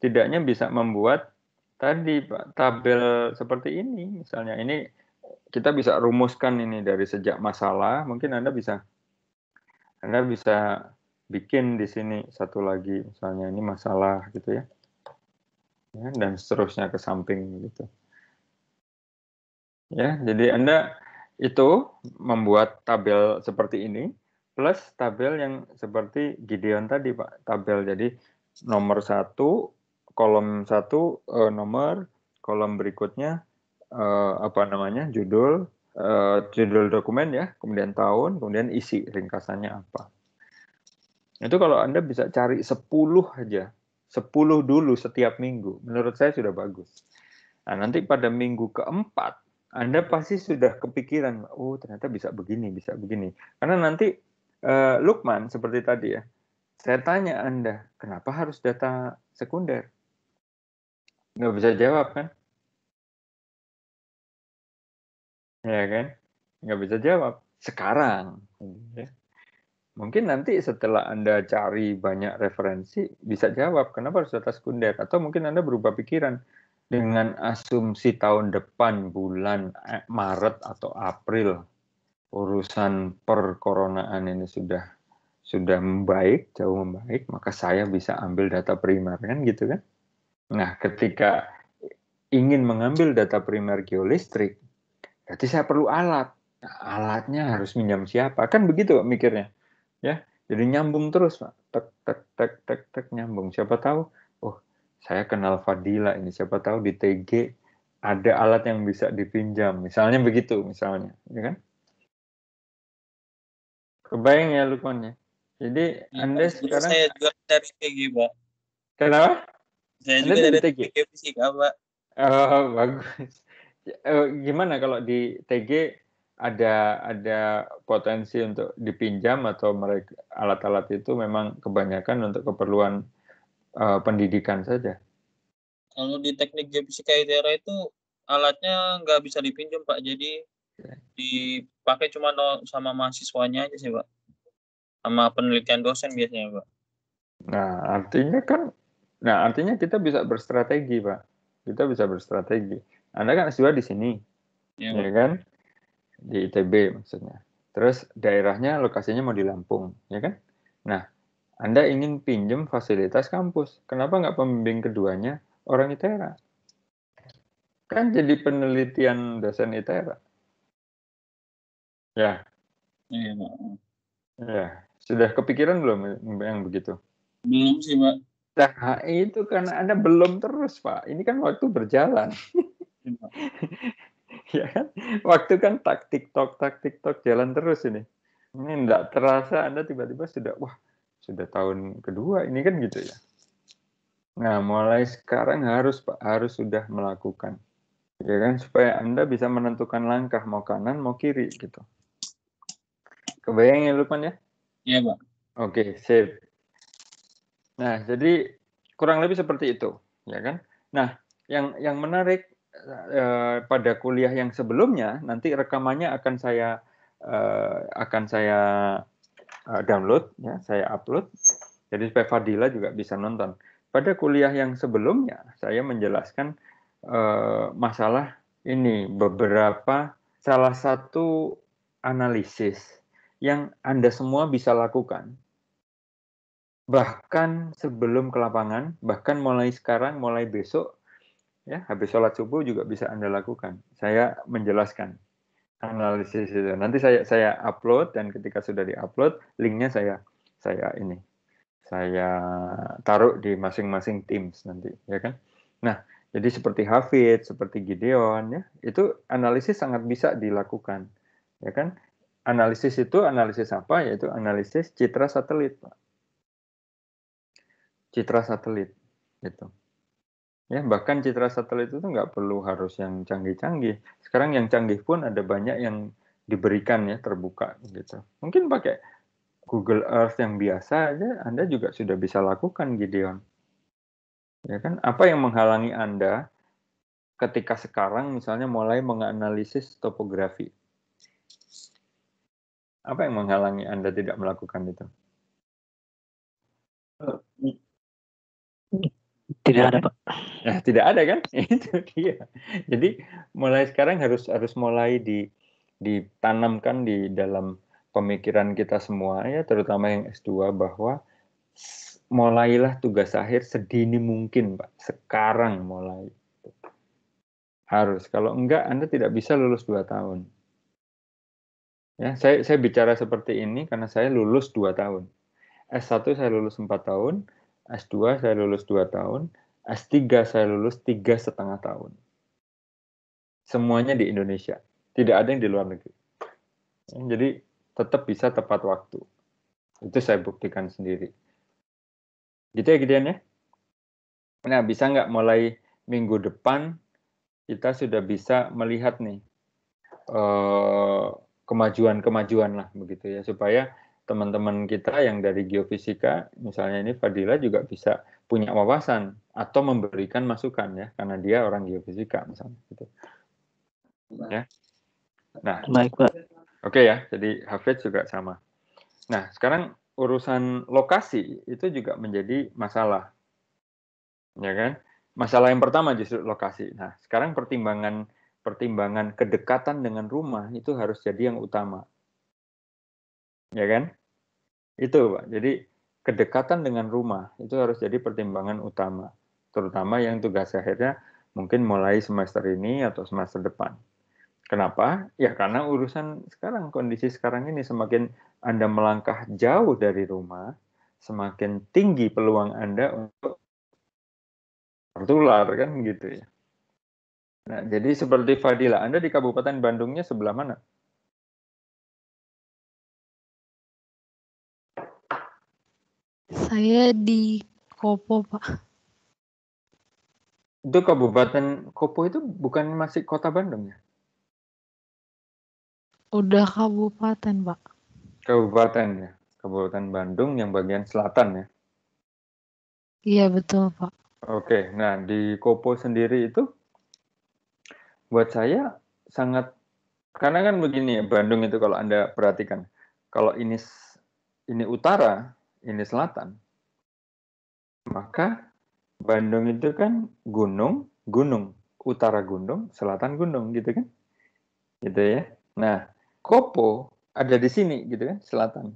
setidaknya bisa membuat tadi pak tabel seperti ini misalnya ini kita bisa rumuskan ini dari sejak masalah mungkin anda bisa anda bisa bikin di sini satu lagi misalnya ini masalah gitu ya Ya, dan seterusnya ke samping gitu. Ya, jadi Anda itu membuat tabel seperti ini plus tabel yang seperti Gideon tadi Pak, tabel jadi nomor satu kolom satu eh, nomor kolom berikutnya eh, apa namanya judul eh, judul dokumen ya kemudian tahun kemudian isi ringkasannya apa itu kalau anda bisa cari 10 aja 10 dulu setiap minggu, menurut saya sudah bagus. Nah, nanti pada minggu keempat, Anda pasti sudah kepikiran, oh ternyata bisa begini, bisa begini. Karena nanti uh, Lukman seperti tadi ya, saya tanya Anda, kenapa harus data sekunder? Nggak bisa jawab kan? Ya kan? Nggak bisa jawab. Sekarang. Ya. Mungkin nanti setelah Anda cari banyak referensi, bisa jawab kenapa harus data sekunder. Atau mungkin Anda berubah pikiran dengan asumsi tahun depan bulan eh, Maret atau April urusan perkoronaan ini sudah sudah membaik, jauh membaik, maka saya bisa ambil data primer kan gitu kan. Nah, ketika ingin mengambil data primer geolistrik, berarti saya perlu alat. Nah, alatnya harus minjam siapa? Kan begitu mikirnya ya jadi nyambung terus pak tek tek tek tek tek nyambung siapa tahu oh saya kenal Fadila ini siapa tahu di TG ada alat yang bisa dipinjam misalnya begitu misalnya ya kan kebayang ya Lukman ya jadi ya, anda sekarang saya juga dari TG pak kenapa saya anda juga dari TG, TG fisika pak oh bagus eh, gimana kalau di TG ada ada potensi untuk dipinjam atau mereka alat-alat itu memang kebanyakan untuk keperluan uh, pendidikan saja. Kalau di teknik geofisika ITERA itu alatnya nggak bisa dipinjam Pak, jadi dipakai cuma sama mahasiswanya aja sih Pak, sama penelitian dosen biasanya Pak. Nah artinya kan, nah artinya kita bisa berstrategi Pak, kita bisa berstrategi. Anda kan siswa di sini, iya, ya, ya kan? di ITB maksudnya. Terus daerahnya lokasinya mau di Lampung, ya kan? Nah, Anda ingin pinjam fasilitas kampus. Kenapa nggak pembimbing keduanya orang ITERA? Kan jadi penelitian dosen ITERA. Ya. Iya, Ya, sudah kepikiran belum yang begitu? Belum sih, Pak. Nah, itu karena Anda belum terus, Pak. Ini kan waktu berjalan. Iya, ya kan? Waktu kan tak tiktok, tak tiktok jalan terus ini. Ini enggak terasa Anda tiba-tiba sudah, wah, sudah tahun kedua ini kan gitu ya. Nah, mulai sekarang harus Pak, harus sudah melakukan. Ya kan? Supaya Anda bisa menentukan langkah mau kanan, mau kiri gitu. Kebayang ya Lukman ya? Iya, Pak. Oke, okay, save. Nah, jadi kurang lebih seperti itu, ya kan? Nah, yang yang menarik Eh, eh, pada kuliah yang sebelumnya nanti rekamannya akan saya uh, akan saya download ya, saya upload. Jadi supaya Fadila juga bisa nonton. Pada kuliah yang sebelumnya saya menjelaskan uh, masalah ini beberapa salah satu analisis yang Anda semua bisa lakukan bahkan sebelum ke lapangan, bahkan mulai sekarang, mulai besok, Ya, habis sholat subuh juga bisa Anda lakukan. Saya menjelaskan analisis itu. Nanti saya saya upload dan ketika sudah diupload, linknya saya saya ini saya taruh di masing-masing teams nanti, ya kan? Nah, jadi seperti Hafid, seperti Gideon, ya itu analisis sangat bisa dilakukan, ya kan? Analisis itu analisis apa? Yaitu analisis citra satelit, Pak. Citra satelit, itu. Ya, bahkan citra satelit itu nggak perlu harus yang canggih-canggih. Sekarang yang canggih pun ada banyak yang diberikan ya terbuka gitu. Mungkin pakai Google Earth yang biasa aja Anda juga sudah bisa lakukan Gideon. Ya kan? Apa yang menghalangi Anda ketika sekarang misalnya mulai menganalisis topografi? Apa yang menghalangi Anda tidak melakukan itu? Eh, tidak ada pak. Nah, tidak ada kan? Itu dia. Jadi mulai sekarang harus harus mulai di ditanamkan di dalam pemikiran kita semua ya, terutama yang S2 bahwa mulailah tugas akhir sedini mungkin pak. Sekarang mulai. Harus. Kalau enggak Anda tidak bisa lulus dua tahun. Ya, saya saya bicara seperti ini karena saya lulus dua tahun. S1 saya lulus empat tahun, S2 saya lulus 2 tahun, S3 saya lulus tiga setengah tahun. Semuanya di Indonesia, tidak ada yang di luar negeri. Ya, jadi tetap bisa tepat waktu. Itu saya buktikan sendiri. Gitu ya Gideon ya? Nah bisa nggak mulai minggu depan kita sudah bisa melihat nih eh, kemajuan-kemajuan lah begitu ya supaya teman-teman kita yang dari geofisika, misalnya ini Fadila juga bisa punya wawasan atau memberikan masukan ya, karena dia orang geofisika misalnya gitu. Ya. Nah, baik Pak. Oke okay ya, jadi Hafid juga sama. Nah, sekarang urusan lokasi itu juga menjadi masalah. Ya kan? Masalah yang pertama justru lokasi. Nah, sekarang pertimbangan pertimbangan kedekatan dengan rumah itu harus jadi yang utama ya kan? Itu, Pak. Jadi kedekatan dengan rumah itu harus jadi pertimbangan utama, terutama yang tugas akhirnya mungkin mulai semester ini atau semester depan. Kenapa? Ya karena urusan sekarang, kondisi sekarang ini semakin Anda melangkah jauh dari rumah, semakin tinggi peluang Anda untuk tertular kan gitu ya. Nah, jadi seperti Fadila, Anda di Kabupaten Bandungnya sebelah mana? Saya di Kopo, Pak. Itu Kabupaten Kopo itu bukan masih kota Bandung ya? Udah kabupaten, Pak. Kabupaten ya. Kabupaten Bandung yang bagian selatan ya. Iya, betul, Pak. Oke, nah di Kopo sendiri itu buat saya sangat karena kan begini ya Bandung itu kalau Anda perhatikan, kalau ini ini utara, ini selatan. Maka Bandung itu kan gunung, gunung, utara gunung, selatan gunung gitu kan. Gitu ya. Nah, Kopo ada di sini gitu kan, selatan.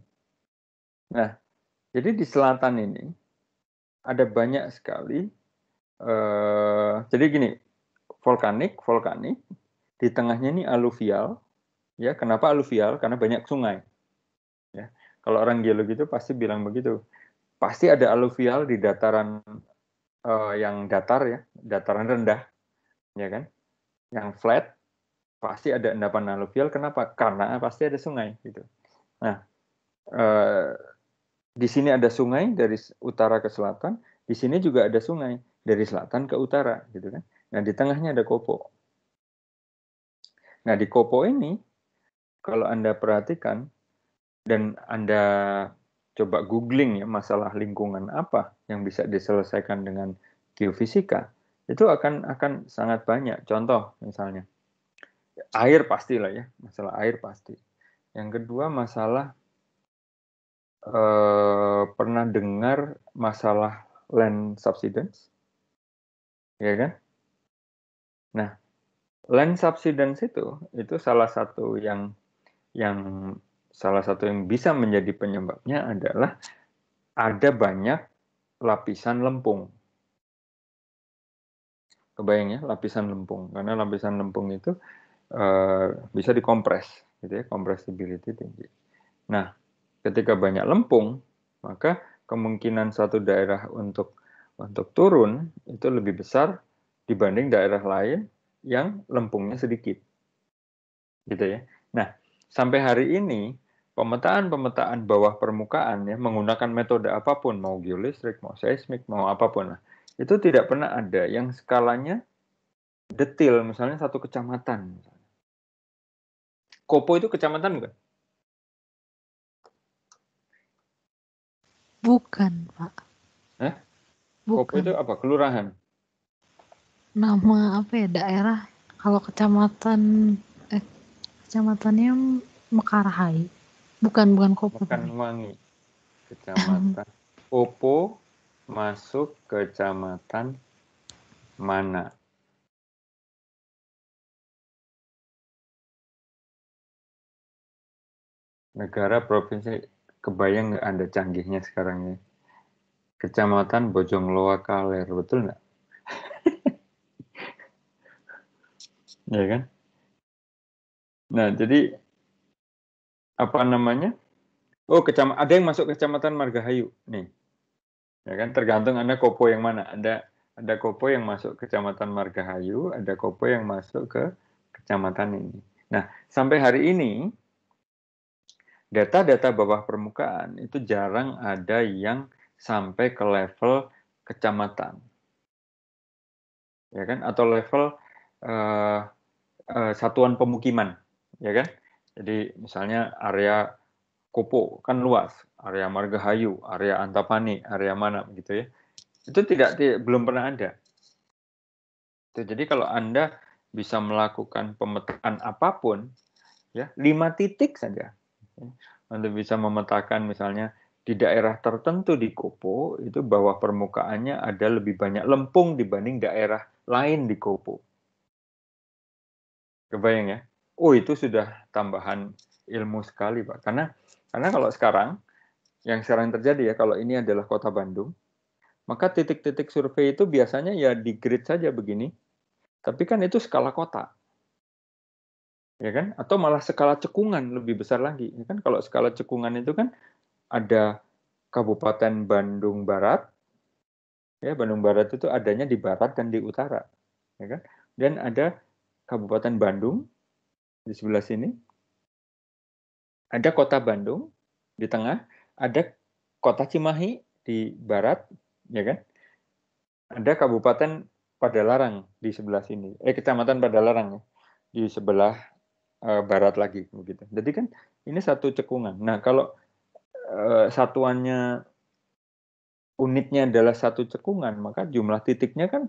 Nah, jadi di selatan ini ada banyak sekali Uh, jadi gini, vulkanik, vulkanik, di tengahnya ini aluvial. Ya, kenapa aluvial? Karena banyak sungai. Kalau orang geologi itu pasti bilang begitu. Pasti ada aluvial di dataran uh, yang datar ya, dataran rendah, ya kan? Yang flat pasti ada endapan aluvial. Kenapa? Karena pasti ada sungai gitu. Nah, uh, di sini ada sungai dari utara ke selatan, di sini juga ada sungai dari selatan ke utara, gitu kan? Nah, di tengahnya ada kopo. Nah, di kopo ini, kalau Anda perhatikan, dan Anda coba googling ya masalah lingkungan apa yang bisa diselesaikan dengan geofisika, itu akan akan sangat banyak. Contoh misalnya air pastilah ya, masalah air pasti. Yang kedua masalah eh, pernah dengar masalah land subsidence, ya kan? Nah, land subsidence itu itu salah satu yang yang Salah satu yang bisa menjadi penyebabnya adalah ada banyak lapisan lempung. Kebayang ya, lapisan lempung. Karena lapisan lempung itu uh, bisa dikompres, gitu ya, compressibility tinggi. Nah, ketika banyak lempung, maka kemungkinan satu daerah untuk untuk turun itu lebih besar dibanding daerah lain yang lempungnya sedikit. Gitu ya. Nah, sampai hari ini pemetaan-pemetaan bawah permukaan ya menggunakan metode apapun mau geolistrik mau seismik mau apapun lah itu tidak pernah ada yang skalanya detil misalnya satu kecamatan Kopo itu kecamatan bukan? Bukan pak. Eh? Bukan. Kopo itu apa kelurahan? Nama apa ya daerah? Kalau kecamatan eh, kecamatannya Mekarhai. Bukan bukan Kopo. Bukan wangi Kecamatan Kopo masuk kecamatan mana? Negara provinsi kebayang nggak Anda canggihnya sekarang ya? Kecamatan Bojongloa Kaler, betul nggak? ya kan? Nah, jadi apa namanya? Oh, kecamatan ada yang masuk kecamatan Margahayu nih. Ya kan tergantung Anda kopo yang mana. Ada ada kopo yang masuk kecamatan Margahayu, ada kopo yang masuk ke kecamatan ini. Nah, sampai hari ini data-data bawah permukaan itu jarang ada yang sampai ke level kecamatan. Ya kan atau level uh, uh, satuan pemukiman, ya kan? Jadi misalnya area Kopo kan luas, area Margahayu, area Antapani, area mana gitu ya. Itu tidak, tidak belum pernah ada. Jadi kalau Anda bisa melakukan pemetaan apapun, ya lima titik saja. Anda bisa memetakan misalnya di daerah tertentu di Kopo itu bahwa permukaannya ada lebih banyak lempung dibanding daerah lain di Kopo. Kebayang ya? oh itu sudah tambahan ilmu sekali pak karena karena kalau sekarang yang sekarang terjadi ya kalau ini adalah kota Bandung maka titik-titik survei itu biasanya ya di grid saja begini tapi kan itu skala kota ya kan atau malah skala cekungan lebih besar lagi ya kan kalau skala cekungan itu kan ada Kabupaten Bandung Barat ya Bandung Barat itu adanya di barat dan di utara ya kan dan ada Kabupaten Bandung di sebelah sini ada kota Bandung di tengah, ada kota Cimahi di barat, ya kan? Ada Kabupaten Padalarang di sebelah sini, eh Kecamatan Padalarang ya, di sebelah e, barat lagi begitu. Jadi kan ini satu cekungan. Nah kalau e, satuannya unitnya adalah satu cekungan, maka jumlah titiknya kan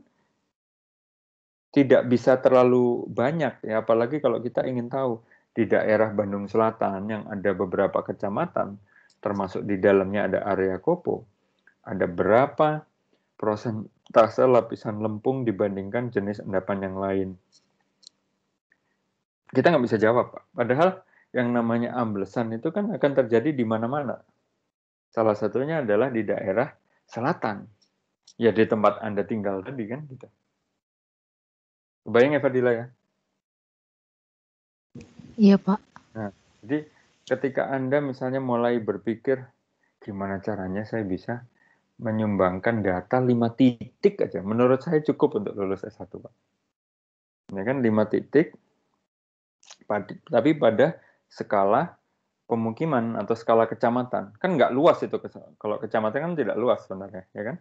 tidak bisa terlalu banyak ya apalagi kalau kita ingin tahu di daerah Bandung Selatan yang ada beberapa kecamatan termasuk di dalamnya ada area kopo ada berapa prosentase lapisan lempung dibandingkan jenis endapan yang lain kita nggak bisa jawab Pak. padahal yang namanya amblesan itu kan akan terjadi di mana-mana salah satunya adalah di daerah selatan ya di tempat anda tinggal tadi kan gitu Kebayang ya Fadila ya? Iya Pak. Nah, jadi ketika Anda misalnya mulai berpikir gimana caranya saya bisa menyumbangkan data 5 titik aja. Menurut saya cukup untuk lulus S1 Pak. Ya kan 5 titik, tapi pada skala pemukiman atau skala kecamatan. Kan nggak luas itu. Kalau kecamatan kan tidak luas sebenarnya, ya kan?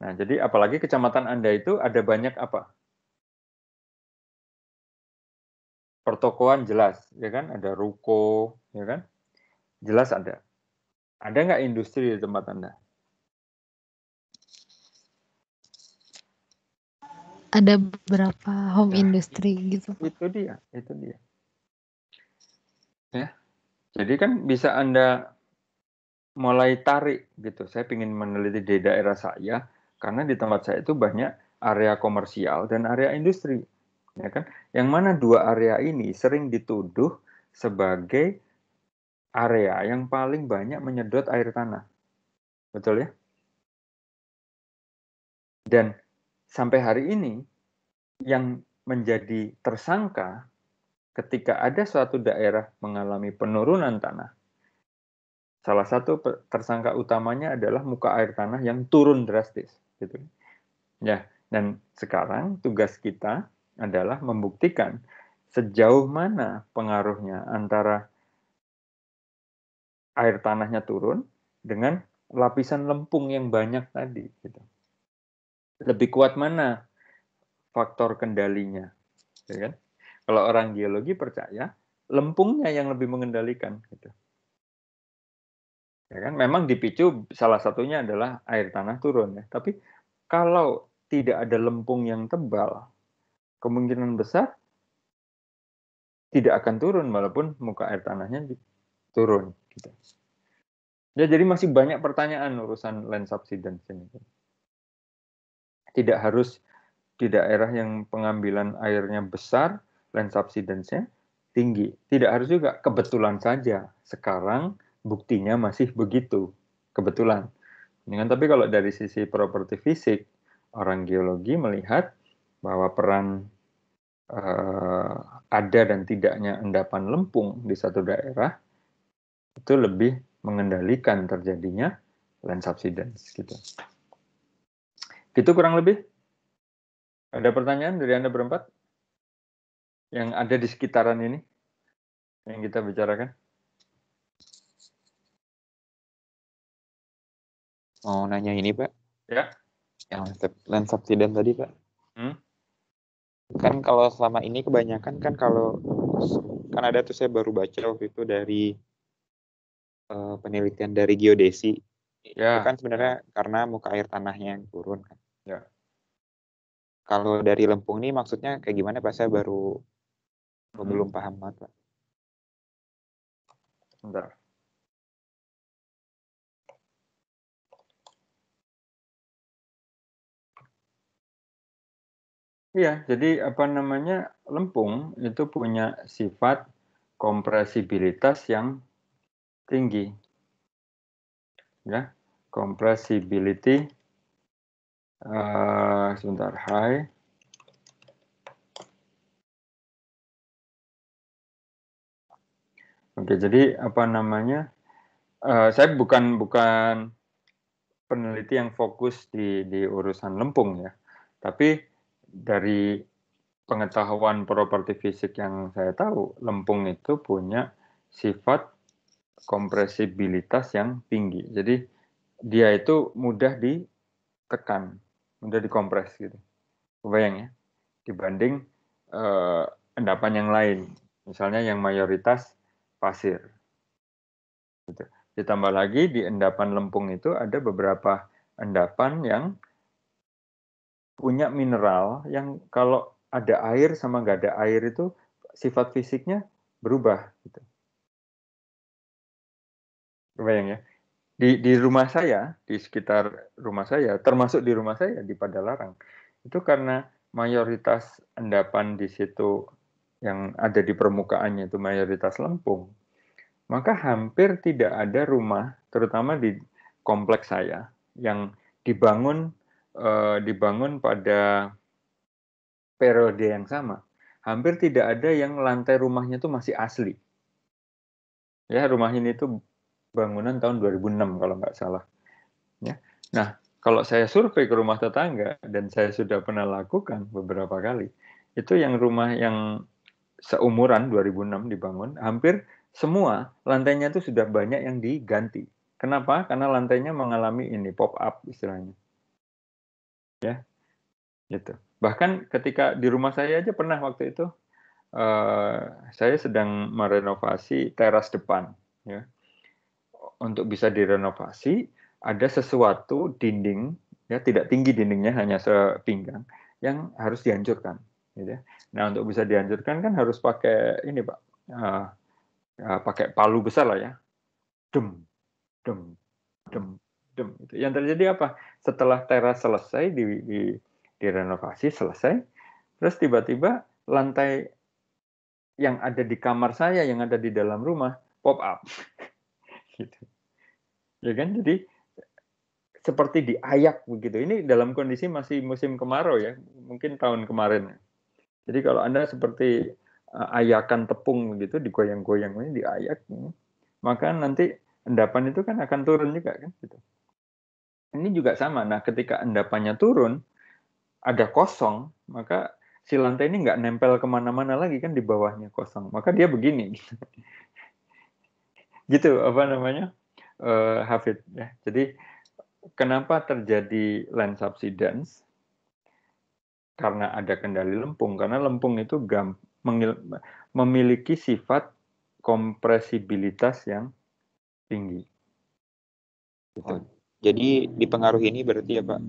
Nah, jadi apalagi kecamatan Anda itu ada banyak apa? pertokoan jelas, ya kan? Ada ruko, ya kan? Jelas ada. Ada nggak industri di tempat Anda? Ada beberapa home nah, industry gitu. Itu dia, itu dia. Ya, jadi kan bisa Anda mulai tarik gitu. Saya ingin meneliti di daerah saya karena di tempat saya itu banyak area komersial dan area industri ya kan? Yang mana dua area ini sering dituduh sebagai area yang paling banyak menyedot air tanah. Betul ya? Dan sampai hari ini yang menjadi tersangka ketika ada suatu daerah mengalami penurunan tanah. Salah satu tersangka utamanya adalah muka air tanah yang turun drastis, gitu. Ya, dan sekarang tugas kita adalah membuktikan sejauh mana pengaruhnya antara air tanahnya turun dengan lapisan lempung yang banyak tadi. Gitu. Lebih kuat mana faktor kendalinya? Ya kan? Kalau orang geologi percaya lempungnya yang lebih mengendalikan. Gitu. Ya kan? Memang dipicu salah satunya adalah air tanah turun ya. Tapi kalau tidak ada lempung yang tebal, kemungkinan besar tidak akan turun walaupun muka air tanahnya turun. Gitu. Ya, jadi masih banyak pertanyaan urusan land subsidence ini. Tidak harus di daerah yang pengambilan airnya besar, land subsidence-nya tinggi. Tidak harus juga kebetulan saja. Sekarang buktinya masih begitu. Kebetulan. Dengan tapi kalau dari sisi properti fisik, orang geologi melihat bahwa peran eh, ada dan tidaknya endapan lempung di satu daerah itu lebih mengendalikan terjadinya land subsidence gitu. Gitu kurang lebih. Ada pertanyaan dari Anda berempat? Yang ada di sekitaran ini yang kita bicarakan? Mau nanya ini, Pak? Ya. Yang land subsidence tadi, Pak. Hmm? kan kalau selama ini kebanyakan kan kalau kan ada tuh saya baru baca waktu itu dari uh, penelitian dari geodesi ya. itu kan sebenarnya karena muka air tanahnya yang turun kan ya. kalau dari lempung ini maksudnya kayak gimana pak saya baru oh, hmm. belum paham banget pak Bentar. Iya, jadi apa namanya, lempung itu punya sifat kompresibilitas yang tinggi. Ya, compressibility uh, eh, sebentar, high Oke, jadi apa namanya? Uh, saya bukan bukan peneliti yang fokus di di urusan lempung ya, tapi dari pengetahuan properti fisik yang saya tahu, lempung itu punya sifat kompresibilitas yang tinggi. Jadi dia itu mudah ditekan, mudah dikompres gitu. Kebayang ya? Dibanding eh, endapan yang lain, misalnya yang mayoritas pasir. Gitu. Ditambah lagi di endapan lempung itu ada beberapa endapan yang punya mineral yang kalau ada air sama nggak ada air itu sifat fisiknya berubah gitu. Bayang ya? Di, di rumah saya, di sekitar rumah saya, termasuk di rumah saya di Padalarang, itu karena mayoritas endapan di situ yang ada di permukaannya itu mayoritas lempung, maka hampir tidak ada rumah, terutama di kompleks saya, yang dibangun Eh, dibangun pada periode yang sama, hampir tidak ada yang lantai rumahnya itu masih asli. Ya, rumah ini itu bangunan tahun 2006 kalau nggak salah. Ya. Nah, kalau saya survei ke rumah tetangga dan saya sudah pernah lakukan beberapa kali, itu yang rumah yang seumuran 2006 dibangun, hampir semua lantainya itu sudah banyak yang diganti. Kenapa? Karena lantainya mengalami ini pop up istilahnya ya gitu bahkan ketika di rumah saya aja pernah waktu itu uh, saya sedang merenovasi teras depan ya untuk bisa direnovasi ada sesuatu dinding ya tidak tinggi dindingnya hanya sepinggang yang harus dihancurkan gitu ya. nah untuk bisa dihancurkan kan harus pakai ini pak uh, uh, pakai palu besar lah ya dem dem dem macam. Gitu. Yang terjadi apa? Setelah teras selesai di, di direnovasi selesai, terus tiba-tiba lantai yang ada di kamar saya yang ada di dalam rumah pop up, gitu. Ya kan? Jadi seperti diayak begitu. Ini dalam kondisi masih musim kemarau ya, mungkin tahun kemarin. Jadi kalau anda seperti eh, ayakan tepung begitu digoyang-goyang ini diayak, hmm, maka nanti endapan itu kan akan turun juga kan gitu ini juga sama. Nah, ketika endapannya turun, ada kosong, maka si lantai ini nggak nempel kemana-mana lagi kan di bawahnya kosong. Maka dia begini, gitu, apa namanya, uh, Hafid. Ya. Jadi kenapa terjadi land subsidence? Karena ada kendali lempung. Karena lempung itu gam, mengil, memiliki sifat kompresibilitas yang tinggi. Gitu. Oh jadi dipengaruhi ini berarti ya Pak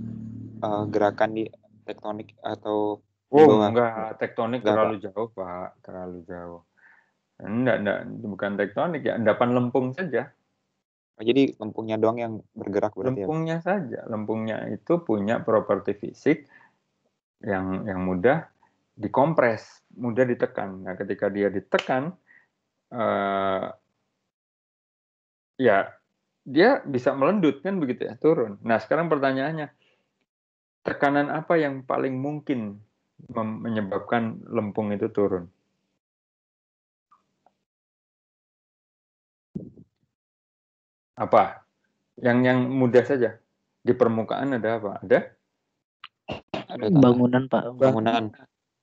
uh, gerakan di tektonik atau Oh bawah. enggak, tektonik enggak, terlalu Pak. jauh Pak, terlalu jauh. Enggak, enggak, bukan tektonik ya, endapan lempung saja. Oh, jadi lempungnya doang yang bergerak berarti ya, Lempungnya ya? saja, lempungnya itu punya properti fisik yang yang mudah dikompres, mudah ditekan. Nah ketika dia ditekan, uh, ya dia bisa melendut kan begitu ya turun. Nah sekarang pertanyaannya tekanan apa yang paling mungkin menyebabkan lempung itu turun? Apa? Yang yang mudah saja di permukaan ada apa? Ada? ada bangunan pak. Bangunan.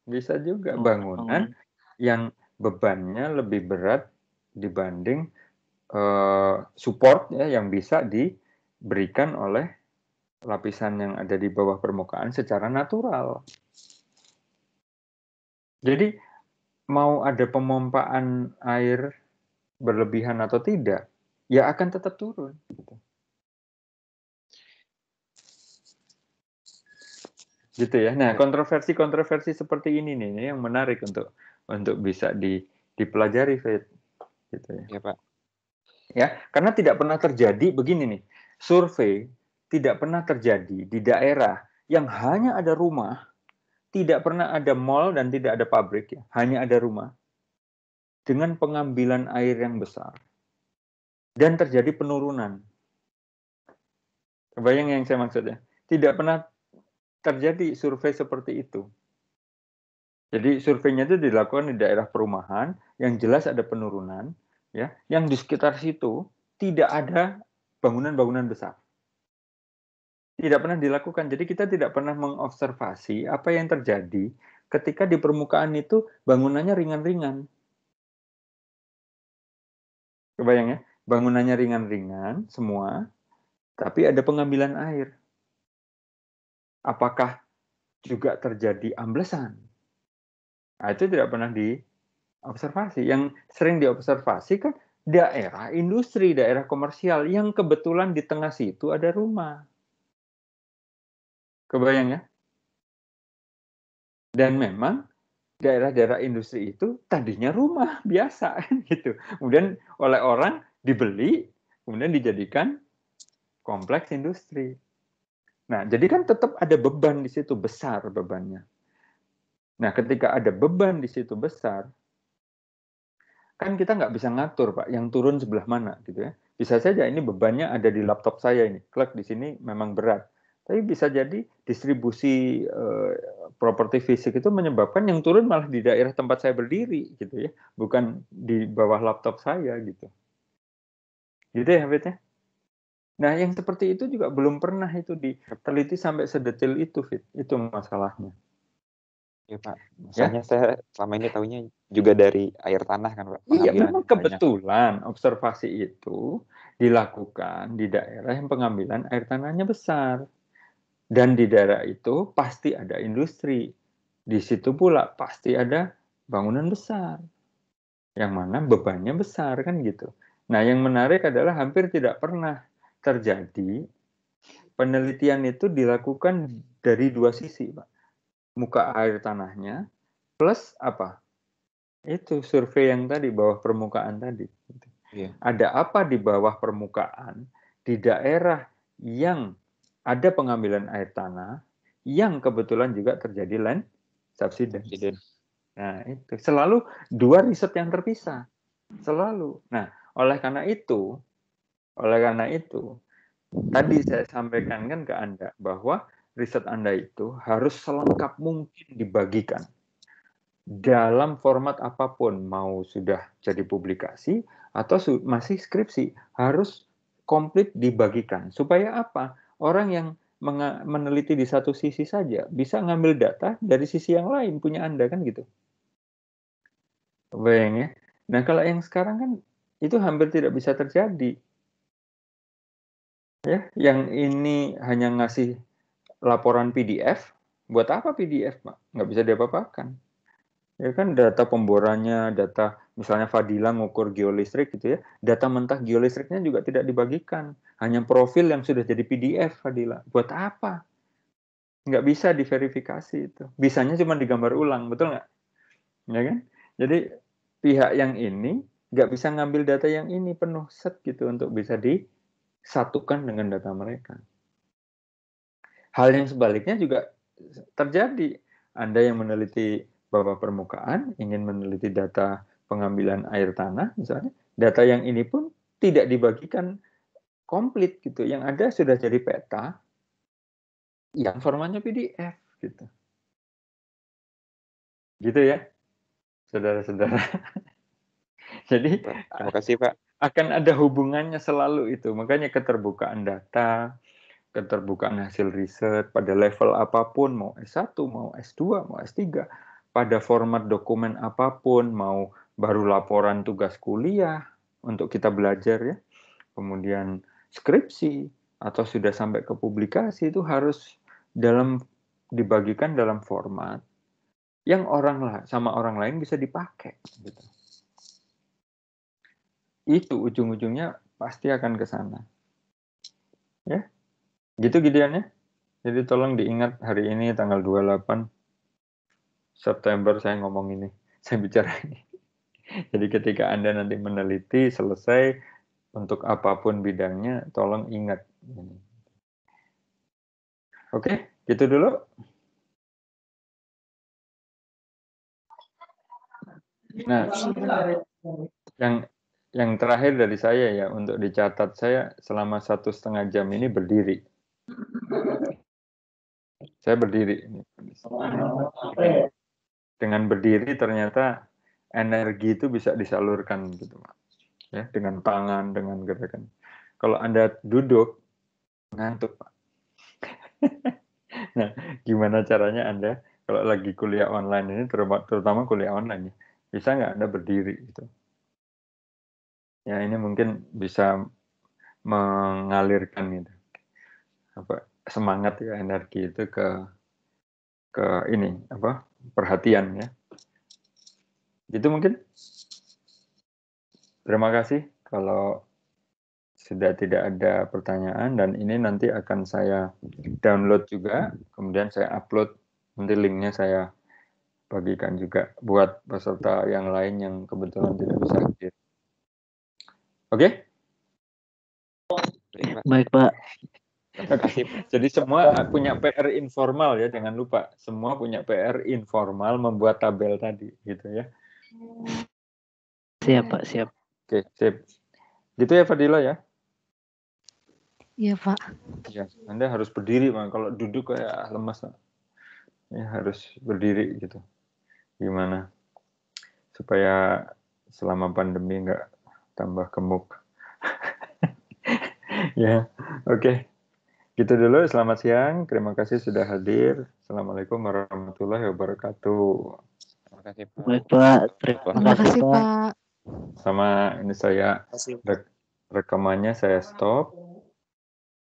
Bisa juga oh, bangunan, bangunan yang bebannya lebih berat dibanding Eh, support ya, yang bisa diberikan oleh lapisan yang ada di bawah permukaan secara natural. Jadi mau ada pemompaan air berlebihan atau tidak, ya akan tetap turun. Gitu. gitu ya. Nah, kontroversi-kontroversi ya. seperti ini nih yang menarik untuk untuk bisa di, dipelajari, Fit. Gitu ya. ya, Pak ya karena tidak pernah terjadi begini nih survei tidak pernah terjadi di daerah yang hanya ada rumah tidak pernah ada mall dan tidak ada pabrik ya hanya ada rumah dengan pengambilan air yang besar dan terjadi penurunan kebayang yang saya maksud ya, tidak pernah terjadi survei seperti itu jadi surveinya itu dilakukan di daerah perumahan yang jelas ada penurunan ya yang di sekitar situ tidak ada bangunan-bangunan besar tidak pernah dilakukan jadi kita tidak pernah mengobservasi apa yang terjadi ketika di permukaan itu bangunannya ringan-ringan kebayang ya bangunannya ringan-ringan semua tapi ada pengambilan air apakah juga terjadi amblesan nah, itu tidak pernah di observasi yang sering diobservasi kan daerah industri, daerah komersial yang kebetulan di tengah situ ada rumah. Kebayang ya? Dan memang daerah-daerah industri itu tadinya rumah biasa kan, gitu. Kemudian oleh orang dibeli, kemudian dijadikan kompleks industri. Nah, jadi kan tetap ada beban di situ besar bebannya. Nah, ketika ada beban di situ besar, kan kita nggak bisa ngatur pak yang turun sebelah mana gitu ya bisa saja ini bebannya ada di laptop saya ini klik di sini memang berat tapi bisa jadi distribusi eh, properti fisik itu menyebabkan yang turun malah di daerah tempat saya berdiri gitu ya bukan di bawah laptop saya gitu gitu ya Fitnya nah yang seperti itu juga belum pernah itu diteliti sampai sedetail itu Fit itu masalahnya iya, ya Pak misalnya ya? saya selama ini tahunya juga dari air tanah kan Pak? Iya, memang banyak. kebetulan observasi itu dilakukan di daerah yang pengambilan air tanahnya besar. Dan di daerah itu pasti ada industri. Di situ pula pasti ada bangunan besar. Yang mana bebannya besar kan gitu. Nah, yang menarik adalah hampir tidak pernah terjadi penelitian itu dilakukan dari dua sisi, Pak. Muka air tanahnya plus apa? Itu survei yang tadi bawah permukaan tadi. Yeah. Ada apa di bawah permukaan di daerah yang ada pengambilan air tanah yang kebetulan juga terjadi land subsiden Nah, itu selalu dua riset yang terpisah. Selalu. Nah, oleh karena itu, oleh karena itu tadi saya sampaikan kan ke Anda bahwa riset Anda itu harus selengkap mungkin dibagikan dalam format apapun, mau sudah jadi publikasi atau masih skripsi, harus komplit dibagikan. Supaya apa? Orang yang meneliti di satu sisi saja bisa ngambil data dari sisi yang lain punya Anda kan gitu. Bayang ya. Nah, kalau yang sekarang kan itu hampir tidak bisa terjadi. Ya, yang ini hanya ngasih laporan PDF, buat apa PDF, Pak? Nggak bisa diapa-apakan ya kan data pemborannya, data misalnya Fadila ngukur geolistrik gitu ya, data mentah geolistriknya juga tidak dibagikan. Hanya profil yang sudah jadi PDF Fadila. Buat apa? Nggak bisa diverifikasi itu. Bisanya cuma digambar ulang, betul nggak? Ya kan? Jadi pihak yang ini nggak bisa ngambil data yang ini penuh set gitu untuk bisa disatukan dengan data mereka. Hal yang sebaliknya juga terjadi. Anda yang meneliti bawah permukaan, ingin meneliti data pengambilan air tanah misalnya, data yang ini pun tidak dibagikan komplit gitu. Yang ada sudah jadi peta yang formatnya PDF gitu. Gitu ya. Saudara-saudara. jadi terima kasih Pak. Akan ada hubungannya selalu itu. Makanya keterbukaan data, keterbukaan hasil riset pada level apapun, mau S1, mau S2, mau S3, pada format dokumen apapun, mau baru laporan tugas kuliah untuk kita belajar ya, kemudian skripsi atau sudah sampai ke publikasi itu harus dalam dibagikan dalam format yang orang lah sama orang lain bisa dipakai gitu. Itu ujung-ujungnya pasti akan ke sana. Ya. Gitu-gitu ya. Jadi tolong diingat hari ini tanggal 28 September saya ngomong ini, saya bicara ini. Jadi ketika Anda nanti meneliti selesai untuk apapun bidangnya, tolong ingat. Oke, gitu dulu. Nah, yang yang terakhir dari saya ya untuk dicatat saya selama satu setengah jam ini berdiri. Saya berdiri dengan berdiri ternyata energi itu bisa disalurkan gitu Pak. Ya, dengan tangan, dengan gerakan. Kalau Anda duduk ngantuk Pak. nah, gimana caranya Anda kalau lagi kuliah online ini terutama kuliah online ya, bisa nggak Anda berdiri gitu. Ya, ini mungkin bisa mengalirkan gitu. Apa semangat ya energi itu ke ke ini apa perhatian ya. itu mungkin. Terima kasih kalau sudah tidak ada pertanyaan dan ini nanti akan saya download juga, kemudian saya upload nanti linknya saya bagikan juga buat peserta yang lain yang kebetulan tidak bisa hadir. Oke? Okay? Baik Pak. Jadi semua punya PR informal ya, jangan lupa. Semua punya PR informal membuat tabel tadi, gitu ya. Siap Pak, siap. Oke, okay, Gitu ya Fadila ya? Iya Pak. Ya, Anda harus berdiri, Pak. Kalau duduk kayak lemas. Ya harus berdiri gitu. Gimana? Supaya selama pandemi nggak tambah gemuk. ya, oke. Okay. Gitu dulu, selamat siang. Terima kasih sudah hadir. Assalamualaikum warahmatullahi wabarakatuh. Terima kasih, Pak. Baik, Pak. Terima kasih, Pak. Sama ini saya rek rekamannya saya stop.